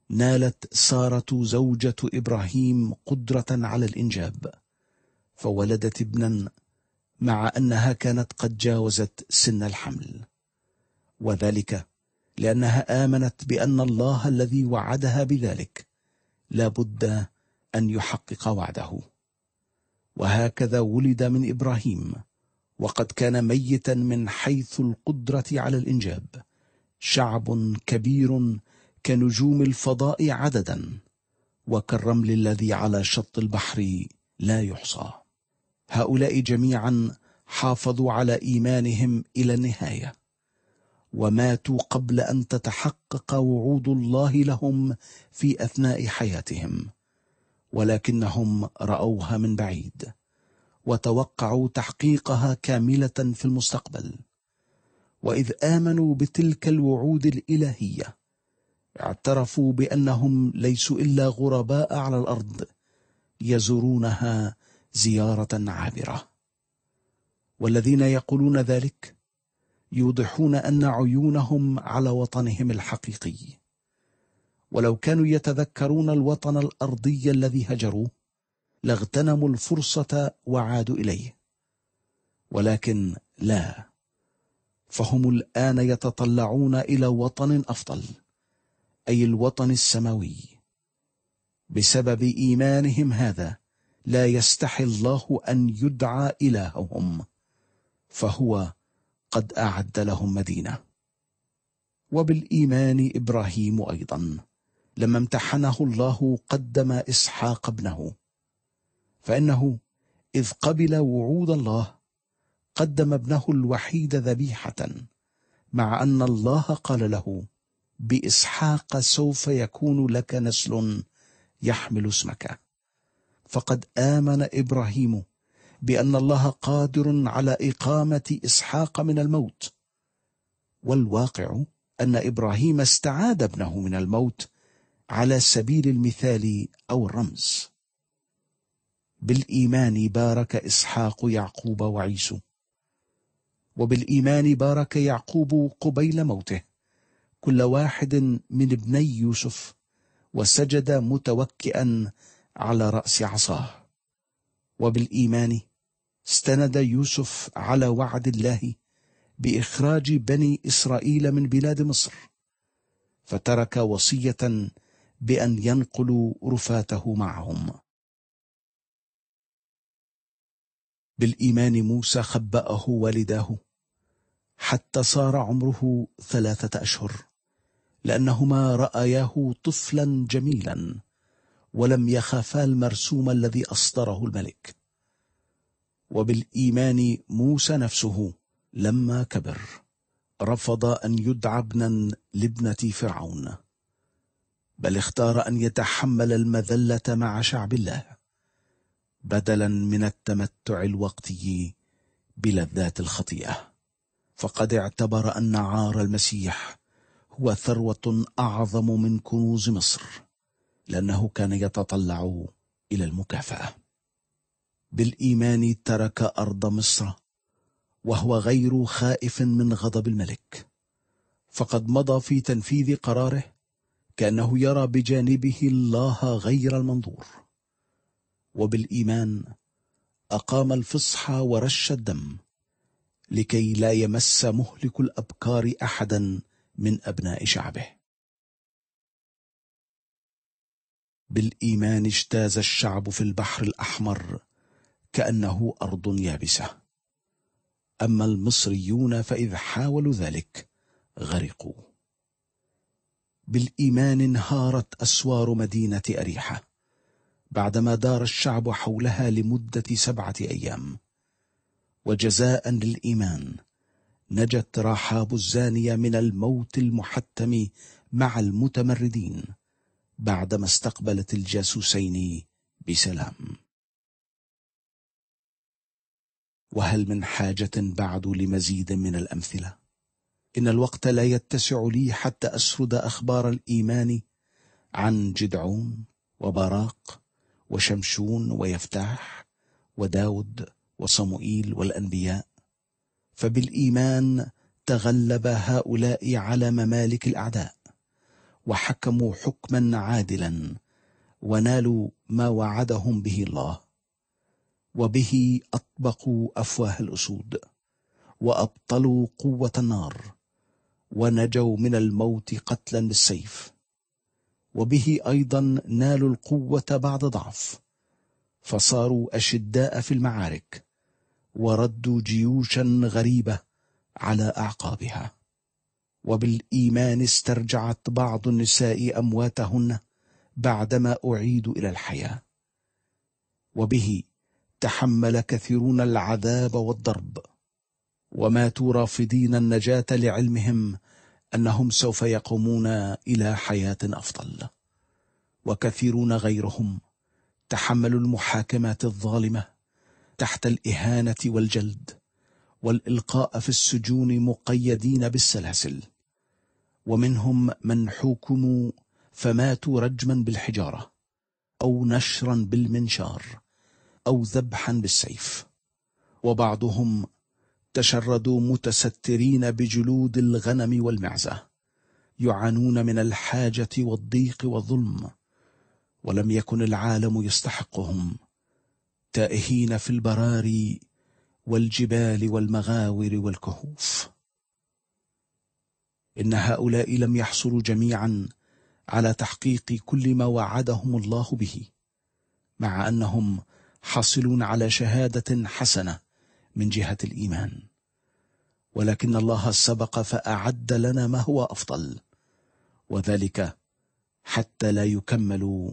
نالت سارة زوجة إبراهيم قدرة على الإنجاب فولدت ابنا مع أنها كانت قد جاوزت سن الحمل وذلك لأنها آمنت بأن الله الذي وعدها بذلك لا بد أن يحقق وعده وهكذا ولد من إبراهيم وقد كان ميتا من حيث القدرة على الإنجاب شعب كبير كنجوم الفضاء عددا وكالرمل الذي على شط البحر لا يحصى هؤلاء جميعا حافظوا على إيمانهم إلى النهاية وماتوا قبل أن تتحقق وعود الله لهم في أثناء حياتهم ولكنهم رأوها من بعيد وتوقعوا تحقيقها كاملة في المستقبل وإذ آمنوا بتلك الوعود الإلهية اعترفوا بأنهم ليسوا إلا غرباء على الأرض يزورونها زيارة عابرة والذين يقولون ذلك يوضحون أن عيونهم على وطنهم الحقيقي ولو كانوا يتذكرون الوطن الأرضي الذي هجروه لاغتنموا الفرصة وعادوا إليه ولكن لا فهم الآن يتطلعون إلى وطن أفضل أي الوطن السماوي بسبب إيمانهم هذا لا يستحي الله أن يدعى إلههم فهو قد أعد لهم مدينة وبالإيمان إبراهيم أيضا لما امتحنه الله قدم إسحاق ابنه فإنه إذ قبل وعود الله قدم ابنه الوحيد ذبيحة مع أن الله قال له بإسحاق سوف يكون لك نسل يحمل اسمك فقد آمن إبراهيم بأن الله قادر على إقامة إسحاق من الموت والواقع أن إبراهيم استعاد ابنه من الموت على سبيل المثال أو الرمز بالإيمان بارك إسحاق يعقوب وعيسو وبالإيمان بارك يعقوب قبيل موته كل واحد من ابني يوسف وسجد متوكئا على رأس عصاه وبالإيمان استند يوسف على وعد الله باخراج بني اسرائيل من بلاد مصر فترك وصيه بان ينقلوا رفاته معهم بالايمان موسى خباه والداه حتى صار عمره ثلاثه اشهر لانهما راياه طفلا جميلا ولم يخافا المرسوم الذي اصدره الملك وبالإيمان موسى نفسه لما كبر رفض أن يدعى ابنا لابنة فرعون بل اختار أن يتحمل المذلة مع شعب الله بدلا من التمتع الوقتي بلذات الخطيئة فقد اعتبر أن عار المسيح هو ثروة أعظم من كنوز مصر لأنه كان يتطلع إلى المكافأة بالايمان ترك ارض مصر وهو غير خائف من غضب الملك فقد مضى في تنفيذ قراره كانه يرى بجانبه الله غير المنظور وبالايمان اقام الفصح ورش الدم لكي لا يمس مهلك الابكار احدا من ابناء شعبه بالايمان اجتاز الشعب في البحر الاحمر كأنه أرض يابسة أما المصريون فإذ حاولوا ذلك غرقوا بالإيمان انهارت أسوار مدينة أريحة بعدما دار الشعب حولها لمدة سبعة أيام وجزاء للإيمان نجت راحاب الزانية من الموت المحتم مع المتمردين بعدما استقبلت الجاسوسين بسلام وهل من حاجة بعد لمزيد من الأمثلة إن الوقت لا يتسع لي حتى أسرد أخبار الإيمان عن جدعون وبراق وشمشون ويفتاح وداود وصموئيل والأنبياء فبالإيمان تغلب هؤلاء على ممالك الأعداء وحكموا حكما عادلا ونالوا ما وعدهم به الله وبه أطبقوا أفواه الأسود وأبطلوا قوة النار ونجوا من الموت قتلا بالسيف وبه أيضا نالوا القوة بعد ضعف فصاروا أشداء في المعارك وردوا جيوشا غريبة على أعقابها وبالإيمان استرجعت بعض النساء أمواتهن بعدما أعيدوا إلى الحياة وبه تحمل كثيرون العذاب والضرب وماتوا رافضين النجاه لعلمهم انهم سوف يقومون الى حياه افضل وكثيرون غيرهم تحملوا المحاكمات الظالمه تحت الاهانه والجلد والالقاء في السجون مقيدين بالسلاسل ومنهم من حوكموا فماتوا رجما بالحجاره او نشرا بالمنشار أو ذبحا بالسيف وبعضهم تشردوا متسترين بجلود الغنم والمعزة يعانون من الحاجة والضيق والظلم ولم يكن العالم يستحقهم تائهين في البراري والجبال والمغاور والكهوف إن هؤلاء لم يحصلوا جميعا على تحقيق كل ما وعدهم الله به مع أنهم حاصلون على شهادة حسنة من جهة الإيمان ولكن الله سبق فأعد لنا ما هو أفضل وذلك حتى لا يكملوا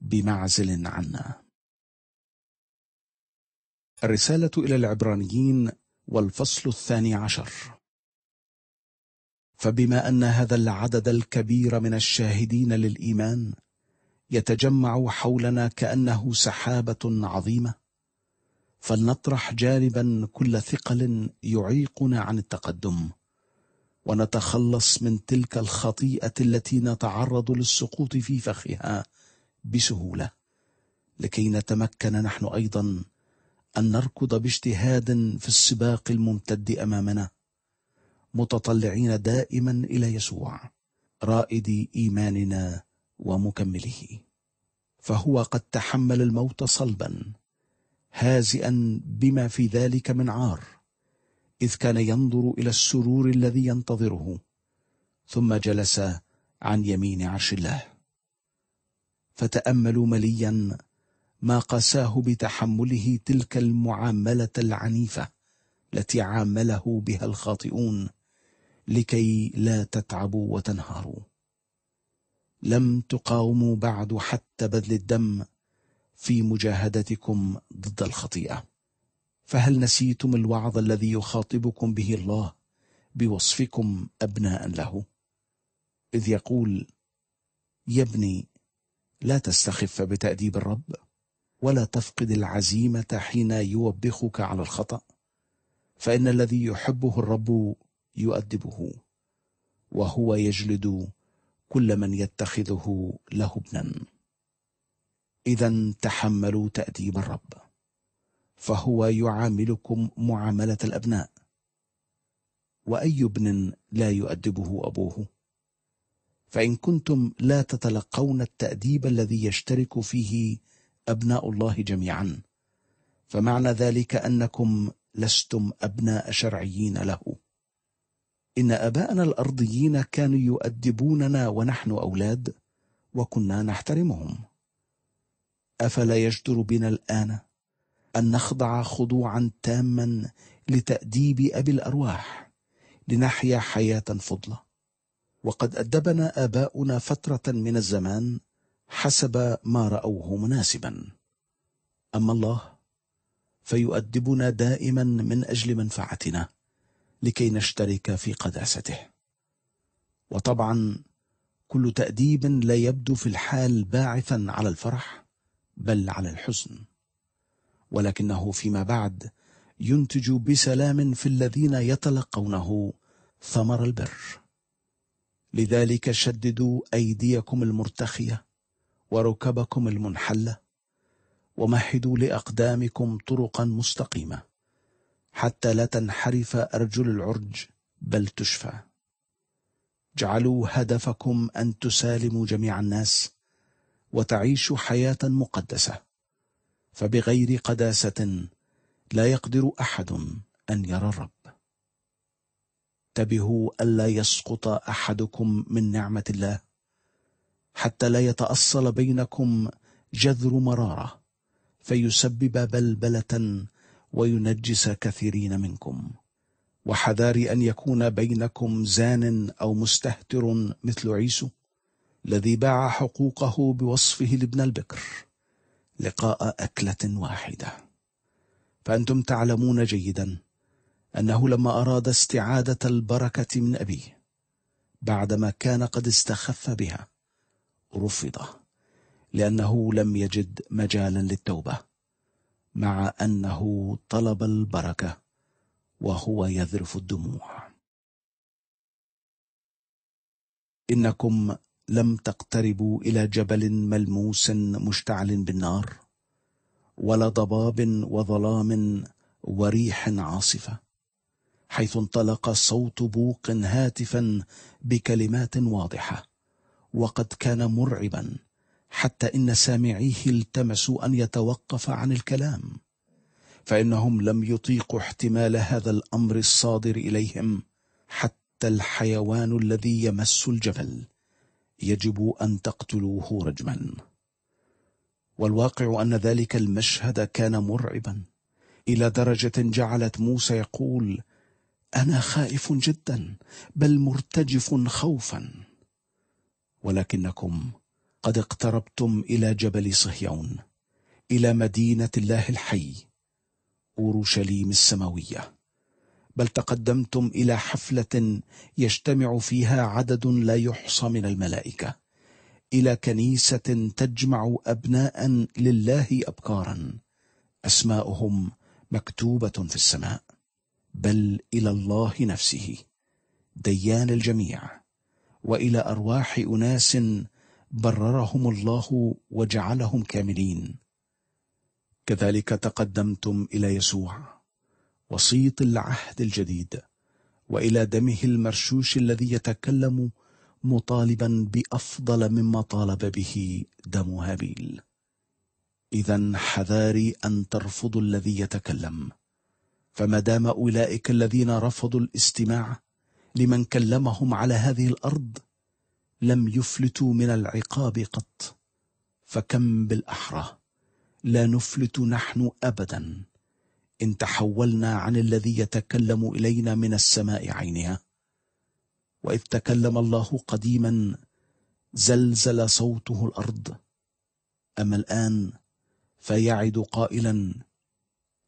بمعزل عنا الرسالة إلى العبرانيين والفصل الثاني عشر فبما أن هذا العدد الكبير من الشاهدين للإيمان يتجمع حولنا كأنه سحابة عظيمة فلنطرح جانبا كل ثقل يعيقنا عن التقدم ونتخلص من تلك الخطيئة التي نتعرض للسقوط في فخها بسهولة لكي نتمكن نحن أيضا أن نركض باجتهاد في السباق الممتد أمامنا متطلعين دائما إلى يسوع رائد إيماننا ومكمله فهو قد تحمل الموت صلبا هازئا بما في ذلك من عار اذ كان ينظر الى السرور الذي ينتظره ثم جلس عن يمين عرش الله فتاملوا مليا ما قساه بتحمله تلك المعامله العنيفه التي عامله بها الخاطئون لكي لا تتعبوا وتنهاروا لم تقاوموا بعد حتى بذل الدم في مجاهدتكم ضد الخطيئه فهل نسيتم الوعظ الذي يخاطبكم به الله بوصفكم ابناء له اذ يقول يا ابني لا تستخف بتاديب الرب ولا تفقد العزيمه حين يوبخك على الخطا فان الذي يحبه الرب يؤدبه وهو يجلد كل من يتخذه له ابنا إذا تحملوا تأديب الرب فهو يعاملكم معاملة الأبناء وأي ابن لا يؤدبه أبوه فإن كنتم لا تتلقون التأديب الذي يشترك فيه أبناء الله جميعا فمعنى ذلك أنكم لستم أبناء شرعيين له إن أباءنا الأرضيين كانوا يؤدبوننا ونحن أولاد وكنا نحترمهم أفلا يجدر بنا الآن أن نخضع خضوعا تاما لتأديب أبي الأرواح لنحيا حياة فضلة وقد أدبنا آباؤنا فترة من الزمان حسب ما رأوه مناسبا أما الله فيؤدبنا دائما من أجل منفعتنا لكي نشترك في قداسته وطبعا كل تأديب لا يبدو في الحال باعثا على الفرح بل على الحزن ولكنه فيما بعد ينتج بسلام في الذين يتلقونه ثمر البر لذلك شددوا أيديكم المرتخية وركبكم المنحلة ومهدوا لأقدامكم طرقا مستقيمة حتى لا تنحرف أرجل العرج بل تشفى اجعلوا هدفكم أن تسالموا جميع الناس وتعيشوا حياة مقدسة فبغير قداسة لا يقدر أحد أن يرى الرب انتبهوا ألا يسقط أحدكم من نعمة الله حتى لا يتأصل بينكم جذر مرارة فيسبب بلبلة وينجس كثيرين منكم وحذار أن يكون بينكم زان أو مستهتر مثل عيسو الذي باع حقوقه بوصفه لابن البكر لقاء أكلة واحدة فأنتم تعلمون جيدا أنه لما أراد استعادة البركة من أبيه بعدما كان قد استخف بها رفض لأنه لم يجد مجالا للتوبة مع أنه طلب البركة وهو يذرف الدموع إنكم لم تقتربوا إلى جبل ملموس مشتعل بالنار ولا ضباب وظلام وريح عاصفة حيث انطلق صوت بوق هاتفا بكلمات واضحة وقد كان مرعبا حتى إن سامعيه التمسوا أن يتوقف عن الكلام فإنهم لم يطيقوا احتمال هذا الأمر الصادر إليهم حتى الحيوان الذي يمس الجبل يجب أن تقتلوه رجما والواقع أن ذلك المشهد كان مرعبا إلى درجة جعلت موسى يقول أنا خائف جدا بل مرتجف خوفا ولكنكم قد اقتربتم إلى جبل صهيون إلى مدينة الله الحي أورشليم السماوية بل تقدمتم إلى حفلة يجتمع فيها عدد لا يحصى من الملائكة إلى كنيسة تجمع أبناء لله أبكارا أسماؤهم مكتوبة في السماء بل إلى الله نفسه ديان الجميع وإلى أرواح أناس بررهم الله وجعلهم كاملين كذلك تقدمتم إلى يسوع وسيط العهد الجديد وإلى دمه المرشوش الذي يتكلم مطالبا بأفضل مما طالب به دم هابيل إذا حذاري أن ترفضوا الذي يتكلم فما دام أولئك الذين رفضوا الاستماع لمن كلمهم على هذه الأرض لم يفلتوا من العقاب قط فكم بالأحرى لا نفلت نحن أبدا إن تحولنا عن الذي يتكلم إلينا من السماء عينها وإذ تكلم الله قديما زلزل صوته الأرض أما الآن فيعد قائلا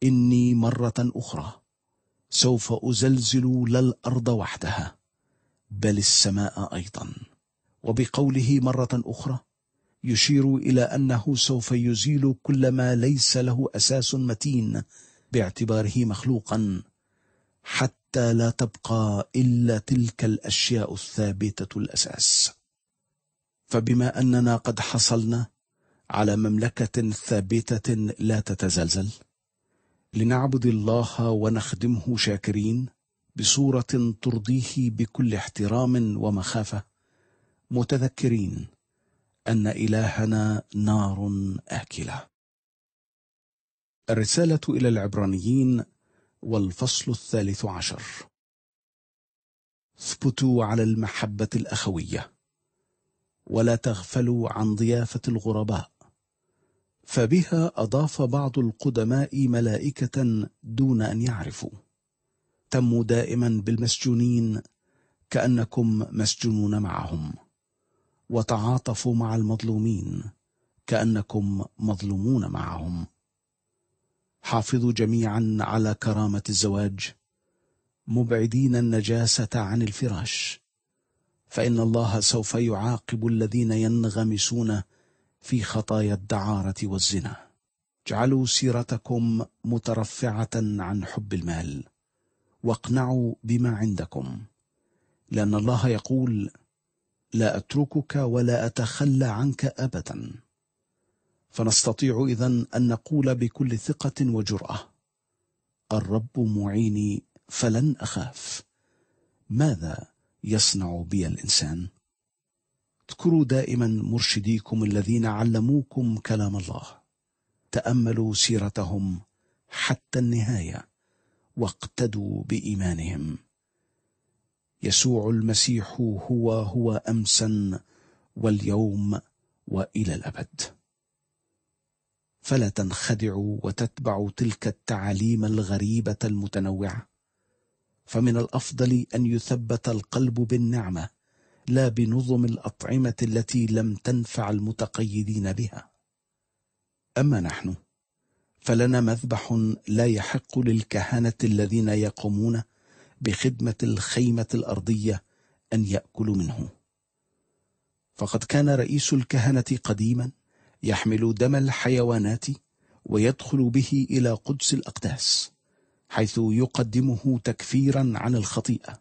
إني مرة أخرى سوف أزلزل لا الأرض وحدها بل السماء أيضاً وبقوله مرة أخرى يشير إلى أنه سوف يزيل كل ما ليس له أساس متين باعتباره مخلوقا حتى لا تبقى إلا تلك الأشياء الثابتة الأساس فبما أننا قد حصلنا على مملكة ثابتة لا تتزلزل لنعبد الله ونخدمه شاكرين بصورة ترضيه بكل احترام ومخافة متذكرين ان الهنا نار اكله الرساله الى العبرانيين والفصل الثالث عشر اثبتوا على المحبه الاخويه ولا تغفلوا عن ضيافه الغرباء فبها اضاف بعض القدماء ملائكه دون ان يعرفوا تموا دائما بالمسجونين كانكم مسجونون معهم وتعاطفوا مع المظلومين كأنكم مظلومون معهم حافظوا جميعا على كرامة الزواج مبعدين النجاسة عن الفراش فإن الله سوف يعاقب الذين ينغمسون في خطايا الدعارة والزنا اجعلوا سيرتكم مترفعة عن حب المال واقنعوا بما عندكم لأن الله يقول لا أتركك ولا أتخلى عنك أبدا فنستطيع إذا أن نقول بكل ثقة وجرأة الرب معيني فلن أخاف ماذا يصنع بي الإنسان؟ اذكروا دائما مرشديكم الذين علموكم كلام الله تأملوا سيرتهم حتى النهاية واقتدوا بإيمانهم يسوع المسيح هو هو امسا واليوم والى الابد فلا تنخدعوا وتتبعوا تلك التعاليم الغريبه المتنوعه فمن الافضل ان يثبت القلب بالنعمه لا بنظم الاطعمه التي لم تنفع المتقيدين بها اما نحن فلنا مذبح لا يحق للكهنه الذين يقومون بخدمة الخيمة الأرضية أن يأكلوا منه فقد كان رئيس الكهنة قديما يحمل دم الحيوانات ويدخل به إلى قدس الأقداس حيث يقدمه تكفيرا عن الخطيئة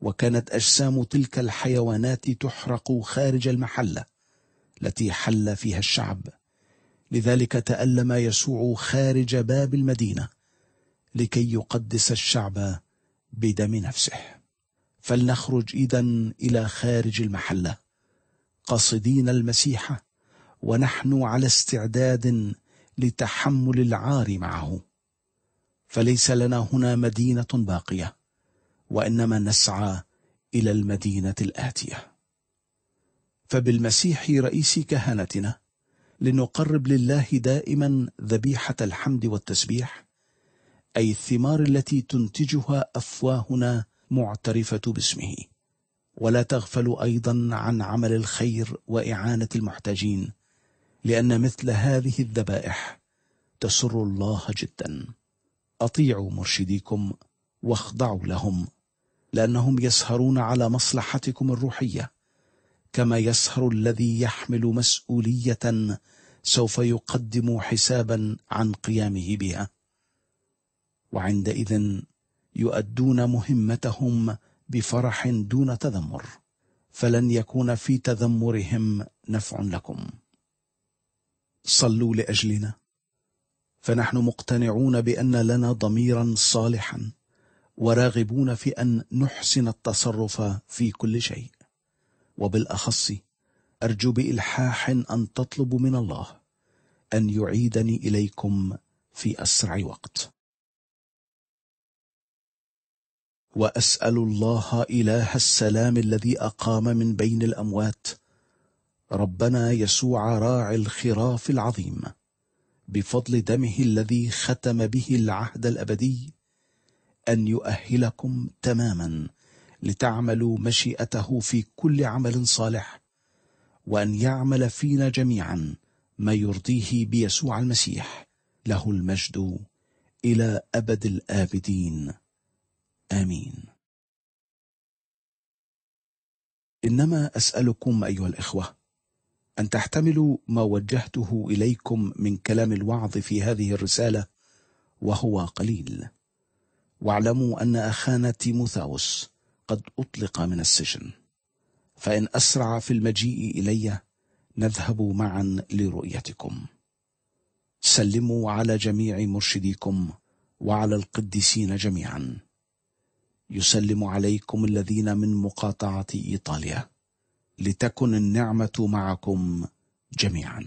وكانت أجسام تلك الحيوانات تحرق خارج المحلة التي حل فيها الشعب لذلك تألم يسوع خارج باب المدينة لكي يقدس الشعب بدم نفسه فلنخرج إذا إلى خارج المحلة قاصدين المسيح ونحن على استعداد لتحمل العار معه فليس لنا هنا مدينة باقية وإنما نسعى إلى المدينة الآتية فبالمسيح رئيس كهنتنا لنقرب لله دائما ذبيحة الحمد والتسبيح أي الثمار التي تنتجها أفواهنا معترفة باسمه ولا تغفل أيضا عن عمل الخير وإعانة المحتاجين لأن مثل هذه الذبائح تسر الله جدا أطيعوا مرشديكم واخضعوا لهم لأنهم يسهرون على مصلحتكم الروحية كما يسهر الذي يحمل مسؤولية سوف يقدم حسابا عن قيامه بها وعندئذ يؤدون مهمتهم بفرح دون تذمر فلن يكون في تذمرهم نفع لكم صلوا لاجلنا فنحن مقتنعون بان لنا ضميرا صالحا وراغبون في ان نحسن التصرف في كل شيء وبالاخص ارجو بالحاح ان تطلب من الله ان يعيدني اليكم في اسرع وقت وأسأل الله إله السلام الذي أقام من بين الأموات ربنا يسوع راعي الخراف العظيم بفضل دمه الذي ختم به العهد الأبدي أن يؤهلكم تماما لتعملوا مشيئته في كل عمل صالح وأن يعمل فينا جميعا ما يرضيه بيسوع المسيح له المجد إلى أبد الآبدين آمين إنما أسألكم أيها الإخوة أن تحتملوا ما وجهته إليكم من كلام الوعظ في هذه الرسالة وهو قليل واعلموا أن أخانا تيموثاوس قد أطلق من السجن فإن أسرع في المجيء إلي نذهب معا لرؤيتكم سلموا على جميع مرشديكم وعلى القديسين جميعا يسلم عليكم الذين من مقاطعه ايطاليا لتكن النعمه معكم جميعا